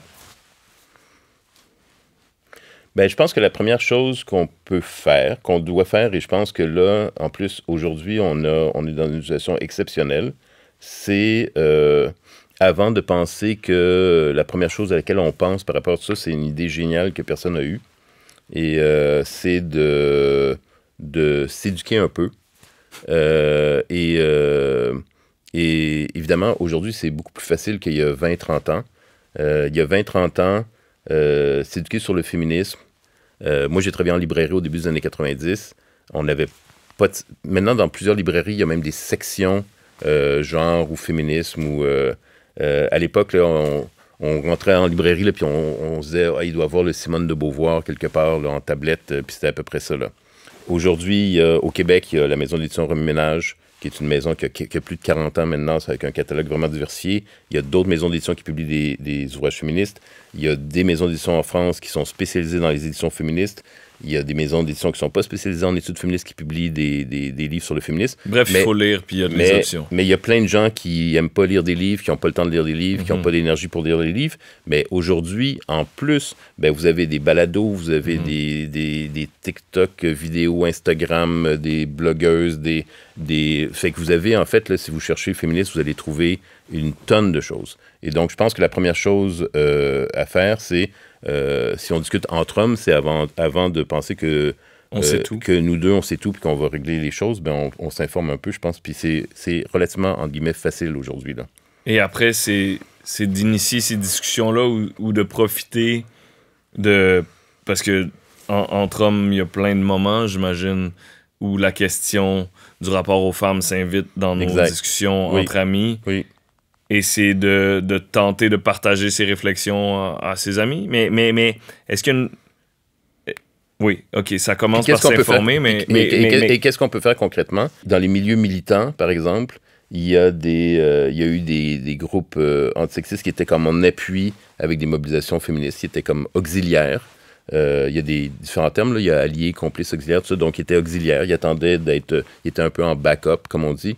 Ben, je pense que la première chose qu'on peut faire, qu'on doit faire, et je pense que là, en plus, aujourd'hui, on, on est dans une situation exceptionnelle, c'est euh, avant de penser que la première chose à laquelle on pense par rapport à ça, c'est une idée géniale que personne n'a eue. Et euh, c'est de, de s'éduquer un peu. Euh, euh, et, évidemment, aujourd'hui, c'est beaucoup plus facile qu'il y a 20-30 ans. il y a 20-30 ans, s'éduquer sur le féminisme. moi, j'ai travaillé en librairie au début des années 90. On n'avait pas. Maintenant, dans plusieurs librairies, il y a même des sections genre ou féminisme. Ou, à l'époque, on on rentrait en librairie, là, puis on, se disait, ah, il doit avoir le Simone de Beauvoir quelque part en tablette, euh, puis c'était à peu près ça. Là. Aujourd'hui, au Québec, il y a la maison d'édition Reménage, qui est une maison qui a, plus de 40 ans maintenant, avec un catalogue vraiment diversifié. Il y a d'autres maisons d'édition qui publient des, ouvrages féministes. Il y a des maisons d'édition en France qui sont spécialisées dans les éditions féministes. Il y a des maisons d'édition qui sont pas spécialisées en études féministes qui publient des, livres sur le féminisme. Bref, il faut lire, puis il y a des options. Mais il y a plein de gens qui n'aiment pas lire des livres, qui n'ont pas le temps de lire des livres, qui n'ont mhm. pas l'énergie pour lire des livres. Mais aujourd'hui, en plus, ben, vous avez des balados, vous avez mhm. des, des, TikTok vidéos, Instagram, des blogueuses, des, des... Fait que vous avez, en fait, là, si vous cherchez féministe, vous allez trouver une tonne de choses. Et donc, je pense que la première chose euh, à faire, c'est, euh, si on discute entre hommes, c'est avant, avant de penser que, on sait tout. Euh, que nous deux, on sait tout, puis qu'on va régler les choses, ben on, s'informe un peu, je pense. Puis c'est relativement, en guillemets, facile aujourd'hui. Et après, c'est d'initier ces discussions-là ou, de profiter de... Parce que entre hommes, il y a plein de moments, j'imagine, où la question du rapport aux femmes s'invite dans nos discussions entre amis. Oui essayer de, de, tenter de partager ses réflexions euh, à, ses amis. Mais, mais, mais est-ce qu'il y a une... Eh, oui, OK, ça commence par s'informer, mais... Et, mais... et qu'est-ce qu'on peut faire concrètement? Dans les milieux militants, par exemple, il y a, des, euh, il y a eu des, des groupes euh, antisexistes qui étaient comme en appui avec des mobilisations féministes, qui étaient comme auxiliaires. il y a des différents termes, il y a alliés, complices, auxiliaires, tout ça, donc ils étaient auxiliaires, ils attendaient d'être... Ils étaient un peu en backup, comme on dit.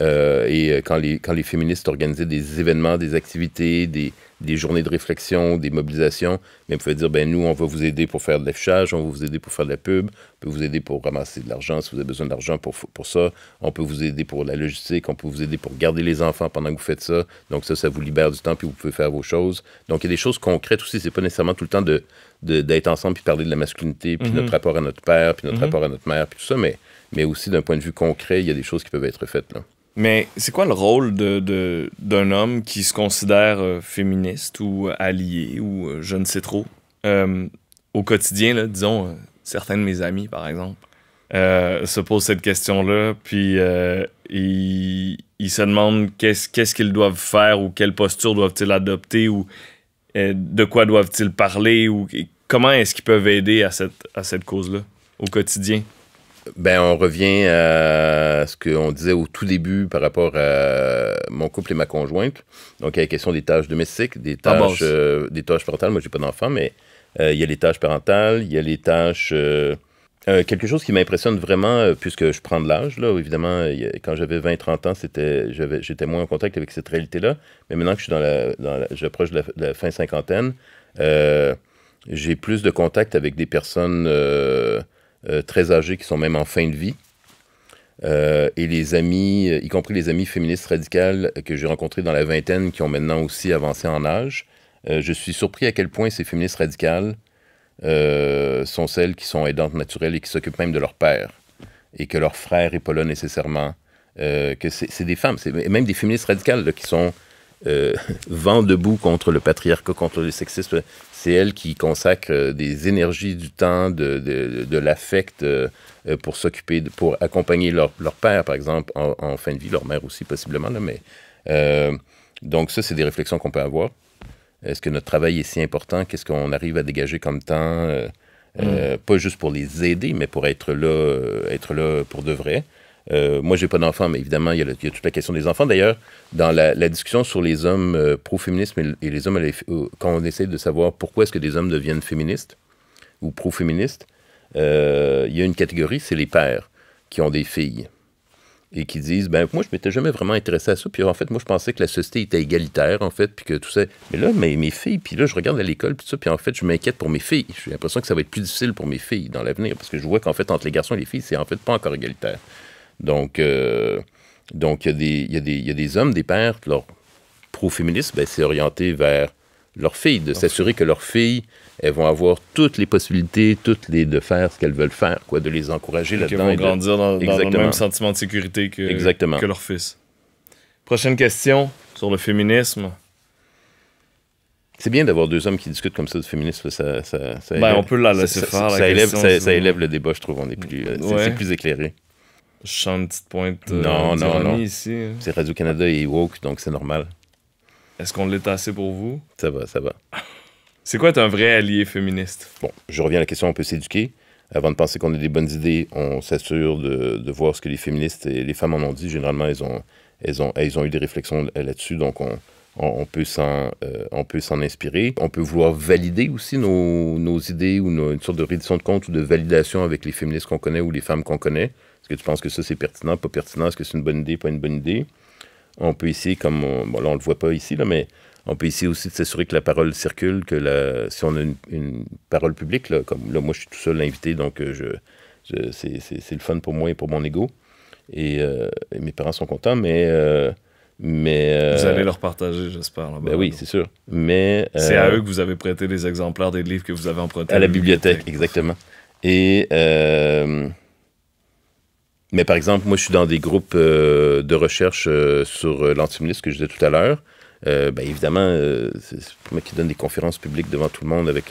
Euh, et euh, quand les, quand les féministes organisaient des événements, des activités, des, des journées de réflexion, des mobilisations, ben, vous pouvaient dire, ben nous, on va vous aider pour faire de l'affichage, on va vous aider pour faire de la pub, on peut vous aider pour ramasser de l'argent si vous avez besoin d'argent pour, pour ça, on peut vous aider pour la logistique, on peut vous aider pour garder les enfants pendant que vous faites ça. Donc ça, ça vous libère du temps, puis vous pouvez faire vos choses. Donc il y a des choses concrètes aussi, c'est pas nécessairement tout le temps d'être de, d'être ensemble, puis parler de la masculinité, puis mm-hmm. notre rapport à notre père, puis notre mm-hmm. rapport à notre mère, puis tout ça, mais, mais aussi d'un point de vue concret, il y a des choses qui peuvent être faites. Là. Mais c'est quoi le rôle d'un de, d'un homme qui se considère euh, féministe ou euh, allié ou euh, je ne sais trop au quotidien, là, disons, certains de mes amis, par exemple, se posent cette question-là, puis ils, se demandent qu'est-ce qu'ils doivent faire ou quelle posture doivent-ils adopter ou de quoi doivent-ils parler ou comment est-ce qu'ils peuvent aider à cette, à cette cause-là au quotidien. Ben, on revient à ce qu'on disait au tout début par rapport à mon couple et ma conjointe. Donc, il y a la question des tâches domestiques, des ah, tâches, euh, des tâches parentales. Moi, j'ai pas d'enfant, mais euh, il y a les tâches parentales, il y a les tâches. Euh, quelque chose qui m'impressionne vraiment, puisque je prends de l'âge, là, évidemment, quand j'avais 20-30 ans, c'était, j'avais, j'étais moins en contact avec cette réalité-là. Mais maintenant que je suis dans la, j'approche de la, de la, fin cinquantaine, j'ai plus de contact avec des personnes euh, très âgés qui sont même en fin de vie. Euh, et les amis, euh, y compris les amis féministes radicales que j'ai rencontrés dans la vingtaine, qui ont maintenant aussi avancé en âge, je suis surpris à quel point ces féministes radicales sont celles qui sont aidantes naturelles et qui s'occupent même de leur père, et que leurs frères et pas là nécessairement, que c'est des femmes, c'est même des féministes radicales qui sont *laughs* vent debout contre le patriarcat, contre le sexisme c'est elle qui consacre euh, des énergies, du temps, de, de, de l'affect euh, euh, pour s'occuper, pour accompagner leur, leur, père, par exemple, en, fin de vie, leur mère aussi, possiblement. Là, mais, donc, ça, c'est des réflexions qu'on peut avoir. Est-ce que notre travail est si important? Qu'est-ce qu'on arrive à dégager comme temps? Mm. Pas juste pour les aider, mais pour être là, être là pour de vrai. Euh, moi, j'ai pas d'enfants, mais évidemment, il y, a toute la question des enfants. D'ailleurs, dans la, discussion sur les hommes euh, pro-féministes et, les hommes, euh, quand on essaie de savoir pourquoi est-ce que des hommes deviennent féministes ou pro-féministes, euh, il y a une catégorie, c'est les pères qui ont des filles et qui disent ben moi je m'étais jamais vraiment intéressé à ça puis en fait moi je pensais que la société était égalitaire en fait puis que tout ça mais là mes, filles puis là je regarde à l'école puis ça puis en fait je m'inquiète pour mes filles j'ai l'impression que ça va être plus difficile pour mes filles dans l'avenir parce que je vois qu'en fait entre les garçons et les filles c'est en fait pas encore égalitaire donc, euh, donc il y, a des hommes, des pères, leur pro-féminisme, ben, c'est orienté vers leur fille, de s'assurer que leurs filles, elles vont avoir toutes les possibilités, toutes les de faire ce qu'elles veulent faire, quoi, de les encourager là-dedans. Qu'elles grandir dans, le même sentiment de sécurité que, que leur fils. Prochaine question sur le féminisme. C'est bien d'avoir deux hommes qui discutent comme ça de féminisme. Ça, ça, ça ben, on peut la laisser faire. ça, élève, ça, élève le débat, je trouve. On est plus, euh, c'est, plus éclairé. Je chante une petite pointe. Euh, non, non, non. C'est Radio-Canada et Woke, donc c'est normal. Est-ce qu'on l'est assez pour vous? Ça va, ça va. *laughs* c'est quoi être un vrai allié féministe? Bon, je reviens à la question, on peut s'éduquer. Avant de penser qu'on a des bonnes idées, on s'assure de, de, voir ce que les féministes et les femmes en ont dit. Généralement, elles ont, elles ont, elles ont eu des réflexions là-dessus, donc on, on, peut s'en euh, on peut s'en inspirer. On peut vouloir valider aussi nos, nos idées ou une sorte de reddition de compte ou de validation avec les féministes qu'on connaît ou les femmes qu'on connaît. Est-ce que tu penses que ça, c'est pertinent, pas pertinent? Est-ce que c'est une bonne idée, pas une bonne idée? On peut essayer, comme... On, bon, là, on le voit pas ici, là, mais on peut essayer aussi de s'assurer que la parole circule, que si on a une, parole publique, comme là, moi, je suis tout seul invité, donc euh, je, c'est le fun pour moi et pour mon ego. Et, euh, mes parents sont contents, mais... Euh, vous allez leur partager, j'espère. Ben oui, c'est sûr. Mais c'est à eux que vous avez prêté les exemplaires des livres que vous avez empruntés. À la bibliothèque, bibliothèque. exactement. Et mais par exemple, moi, je suis dans des groupes euh, de recherche euh, sur euh, ministre que je disais tout à l'heure. Ben, évidemment, c'est moi qui donne des conférences publiques devant tout le monde avec,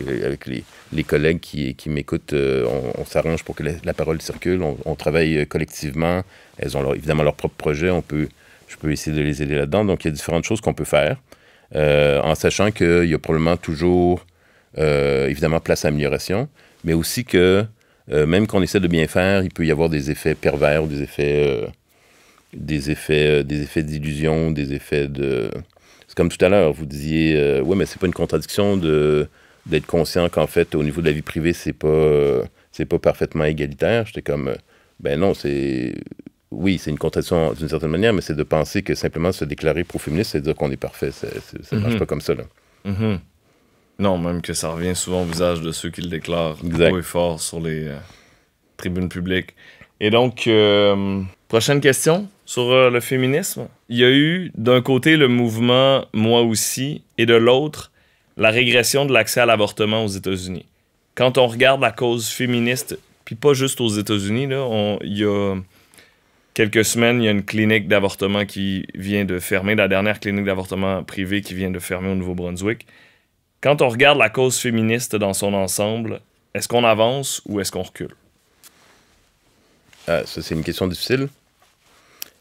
les, collègues qui, m'écoutent. on, s'arrange pour que la, parole circule. On, travaille collectivement. Elles ont évidemment leur propre projet. On peut, je peux essayer de les aider là-dedans. Donc, il y a différentes choses qu'on peut faire en sachant qu'il y a probablement toujours, évidemment, place à amélioration, mais aussi que euh, même qu'on essaie de bien faire, il peut y avoir des effets pervers, des effets, euh, des effets, euh, des effets d'illusion, des effets de. C'est comme tout à l'heure, vous disiez, ouais, mais c'est pas une contradiction de d'être conscient qu'en fait, au niveau de la vie privée, c'est pas, c'est pas parfaitement égalitaire. J'étais comme, ben non, c'est oui, c'est une contradiction d'une certaine manière, mais c'est de penser que simplement se déclarer pro-féministe, c'est dire qu'on est parfait. Ça ne marche mm-hmm. pas comme ça. Là. Mm-hmm. Non, même que ça revient souvent au visage de ceux qui le déclarent haut et fort sur les euh, tribunes publiques. Et donc, euh, prochaine question sur euh, le féminisme. Il y a eu d'un côté le mouvement Moi aussi et de l'autre la régression de l'accès à l'avortement aux États-Unis. Quand on regarde la cause féministe, puis pas juste aux États-Unis, il y a quelques semaines, il y a une clinique d'avortement qui vient de fermer, la dernière clinique d'avortement privée qui vient de fermer au Nouveau-Brunswick. Quand on regarde la cause féministe dans son ensemble, est-ce qu'on avance ou est-ce qu'on recule? Ah, c'est une question difficile.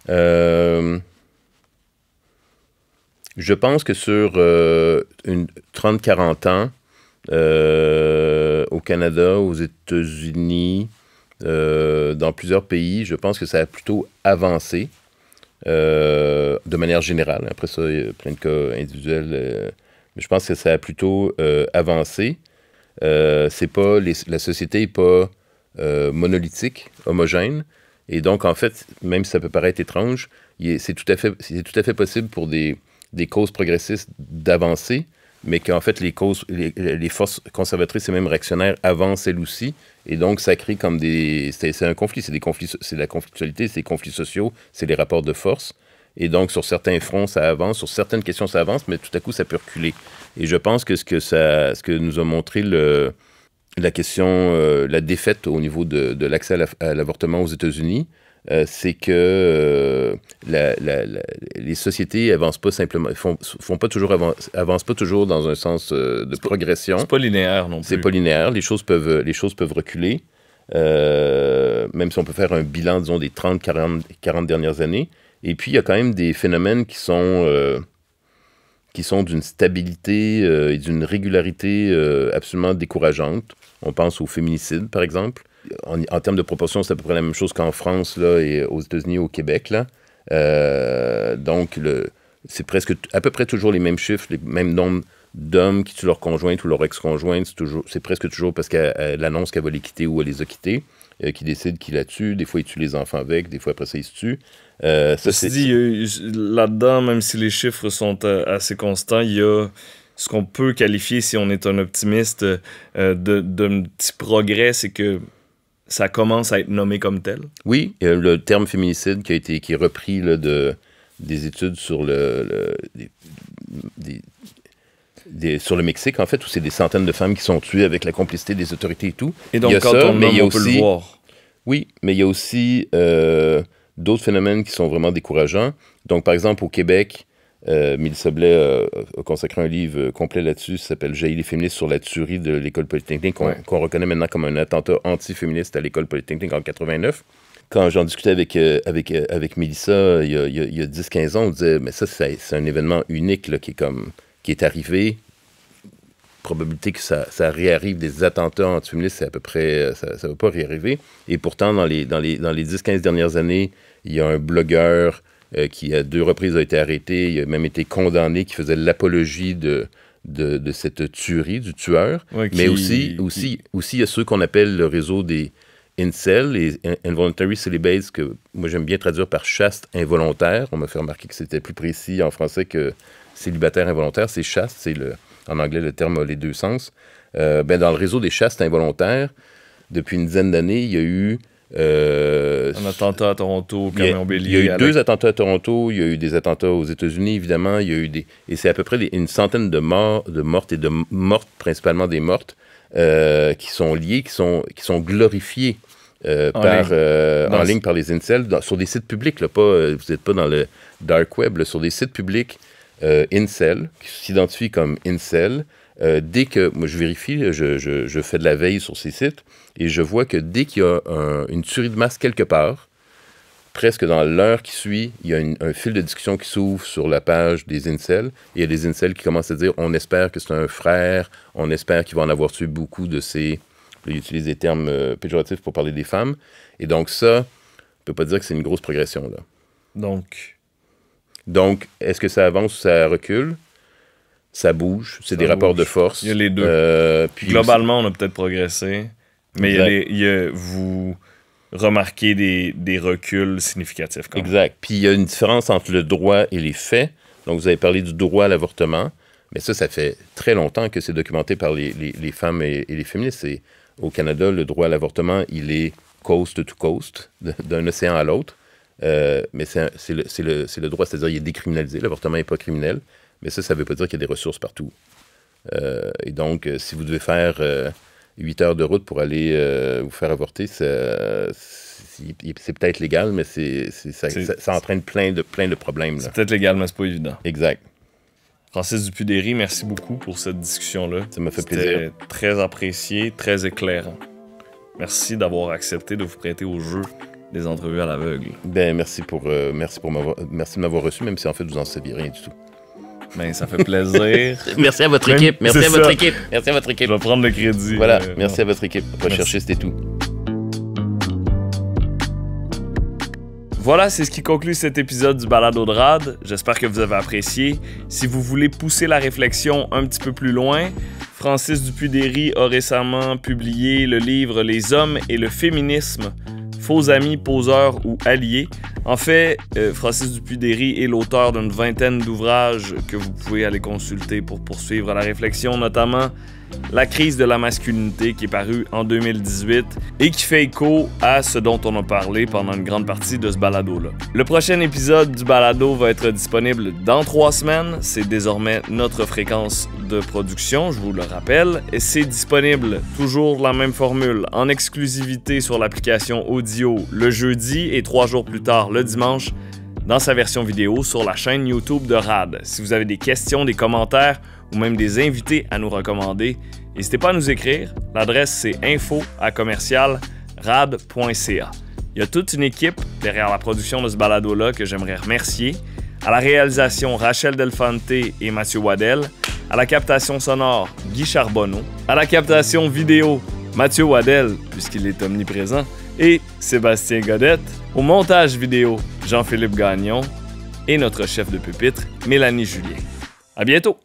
Euh, je pense que sur 30-40 euh, ans, euh, au Canada, aux États-Unis, dans plusieurs pays, je pense que ça a plutôt avancé de manière générale. Après ça, il y a plein de cas individuels je pense que ça a plutôt euh, avancé. Euh, c'est pas la société n'est pas euh, monolithique, homogène. Et donc, en fait, même si ça peut paraître étrange, c'est tout, à fait, possible pour des, causes progressistes d'avancer, mais qu'en fait, les, forces conservatrices et même réactionnaires avancent elles aussi. Et donc, ça crée comme des. C'est un conflit, c'est des conflits, c'est la conflictualité, c'est les conflits sociaux, c'est les rapports de force. Et donc, sur certains fronts, ça avance, sur certaines questions, ça avance, mais tout à coup, ça peut reculer. Et je pense que ce que, ça, ce que nous a montré le, la question, euh, la défaite au niveau de, de l'accès à l'avortement aux États-Unis, euh, c'est que euh, les sociétés avancent pas simplement, font, font pas toujours avancent pas toujours dans un sens de progression. C'est pas linéaire non plus. C'est pas linéaire. Les choses peuvent, les choses peuvent reculer. même si on peut faire un bilan, disons, des 30, 40, 40 dernières années, et puis, il y a quand même des phénomènes qui sont, euh, sont d'une stabilité euh, et d'une régularité euh, absolument décourageante. On pense au féminicide, par exemple. En, termes de proportion, c'est à peu près la même chose qu'en France là, et aux États-Unis, au Québec. Là. donc, c'est presque à peu près toujours les mêmes chiffres, les mêmes nombres d'hommes qui tuent leur conjointe ou leur ex-conjointe. C'est presque toujours parce qu'elle annonce qu'elle va les quitter ou elle les a quittés, qui décide qu'il la tue. Des fois, il tue les enfants avec, des fois, après ça, il se tue. Euh, – Ceci Dit, là-dedans, même si les chiffres sont euh, assez constants, il y a ce qu'on peut qualifier, si on est un optimiste, euh, de, petit progrès, c'est que ça commence à être nommé comme tel. Oui, le terme féminicide qui a été qui est repris de, des études sur le, sur le Mexique, en fait, où c'est des centaines de femmes qui sont tuées avec la complicité des autorités et tout. Et donc, quand on, mais il y a on aussi, peut le voir. Oui, mais il y a aussi d'autres phénomènes qui sont vraiment décourageants. Donc, par exemple, au Québec, euh, Mélissa Blais euh, a consacré un livre complet là-dessus, qui s'appelle J'ai les féministes sur la tuerie de l'école polytechnique, qu'on reconnaît maintenant comme un attentat antiféministe à l'école polytechnique en 89. Quand j'en discutais avec, euh, avec, euh, avec Mélissa il y a, 10-15 ans, on disait, mais ça, c'est un événement unique là, qui, est comme, qui est arrivé. Probabilité que ça, ça réarrive des attentats antiféministes, c'est à peu près, ça ne va pas réarriver. Et pourtant, dans les, dans les, dans les 10-15 dernières années, il y a un blogueur euh, qui, à deux reprises, a été arrêté. Il a même été condamné, qui faisait l'apologie de, de, cette tuerie, du tueur. Mais aussi, aussi, aussi, il y a ceux qu'on appelle le réseau des incel, les involuntary celibates, que moi j'aime bien traduire par chaste involontaire. On m'a fait remarquer que c'était plus précis en français que célibataire involontaire. C'est chaste, c'est le, en anglais le terme a les deux sens. Euh, ben, dans le réseau des chastes involontaires, depuis une dizaine d'années, il y a eu euh, un attentat à Toronto, Il y a eu deux attentats à Toronto, il y a eu des attentats aux États-Unis, évidemment. Il y a eu des. Et c'est à peu près une centaine de morts, de mortes et de mortes, principalement des mortes, euh, qui sont liées, qui sont, qui sont glorifiées. Euh, en, par, ligne. en ligne par les incels sur des sites publics, là, pas, vous n'êtes pas dans le dark web, sur des sites publics incels qui s'identifient comme incels, euh, dès que, moi je vérifie, je, fais de la veille sur ces sites, et je vois que dès qu'il y a une tuerie de masse quelque part, presque dans l'heure qui suit, il y a un fil de discussion qui s'ouvre sur la page des incels. Et il y a des incels qui commencent à dire on espère que c'est un frère, on espère qu'il va en avoir tué beaucoup de ces. Ils utilisent des termes euh, péjoratifs pour parler des femmes. Et donc, ça, on peut pas dire que c'est une grosse progression. là. Donc. Donc, est-ce que ça avance ou ça recule ça bouge, c'est des rapports de force. Il y a les deux. Euh, Globalement, on a peut-être progressé, mais il y, a vous remarquez des, reculs significatifs. Quand exact. Puis il y a une différence entre le droit et les faits. Donc, vous avez parlé du droit à l'avortement, mais ça, ça fait très longtemps que c'est documenté par les, femmes et, les féministes. au Canada, le droit à l'avortement, il est coast to coast, d'un océan à l'autre. Euh, mais c'est le, le droit, c'est-à-dire il est décriminalisé. L'avortement n'est pas criminel. Mais ça, ça ne veut pas dire qu'il y a des ressources partout. Euh, et donc, euh, si vous devez faire 8 euh, heures de route pour aller vous faire avorter, c'est peut-être légal, mais ça, entraîne plein de, plein de problèmes. C'est peut-être légal, mais c'est pas évident. Exact. Francis Dupudéry, merci beaucoup pour cette discussion-là. Ça m'a fait plaisir. très apprécié, très éclairant. Merci d'avoir accepté de vous prêter au jeu des entrevues à l'aveugle. Ben, merci pour, merci pour merci de m'avoir reçu, même si en fait vous n'en saviez rien du tout. Ben, ça fait plaisir. merci à votre équipe. Merci à votre équipe. Merci à votre équipe. Je vais prendre le crédit. Voilà. merci à votre équipe. chercher c'était tout. Voilà, c'est ce qui conclut cet épisode du Balado de Rad. J'espère que vous avez apprécié. Si vous voulez pousser la réflexion un petit peu plus loin, Francis dupuy a récemment publié le livre Les hommes et le féminisme faux amis, poseurs ou alliés. En fait, euh, Francis Dupuy-Derry est l'auteur d'une vingtaine d'ouvrages que vous pouvez aller consulter pour poursuivre la réflexion, notamment la crise de la masculinité qui est parue en 2018 et qui fait écho à ce dont on a parlé pendant une grande partie de ce balado-là. Le prochain épisode du balado va être disponible dans trois semaines. C'est désormais notre fréquence de production, je vous le rappelle. Et c'est disponible toujours la même formule en exclusivité sur l'application audio le jeudi et trois jours plus tard le dimanche dans sa version vidéo sur la chaîne YouTube de RAD. Si vous avez des questions, des commentaires, ou même des invités à nous recommander, n'hésitez pas à nous écrire. L'adresse c'est info à Il y a toute une équipe derrière la production de ce balado-là que j'aimerais remercier. À la réalisation, Rachel Delfante et Mathieu Waddell. À la captation sonore, Guy Charbonneau. À la captation vidéo, Mathieu Waddell, puisqu'il est omniprésent. Et Sébastien Godette. Au montage vidéo, Jean-Philippe Gagnon. Et notre chef de pupitre, Mélanie Julien. À bientôt!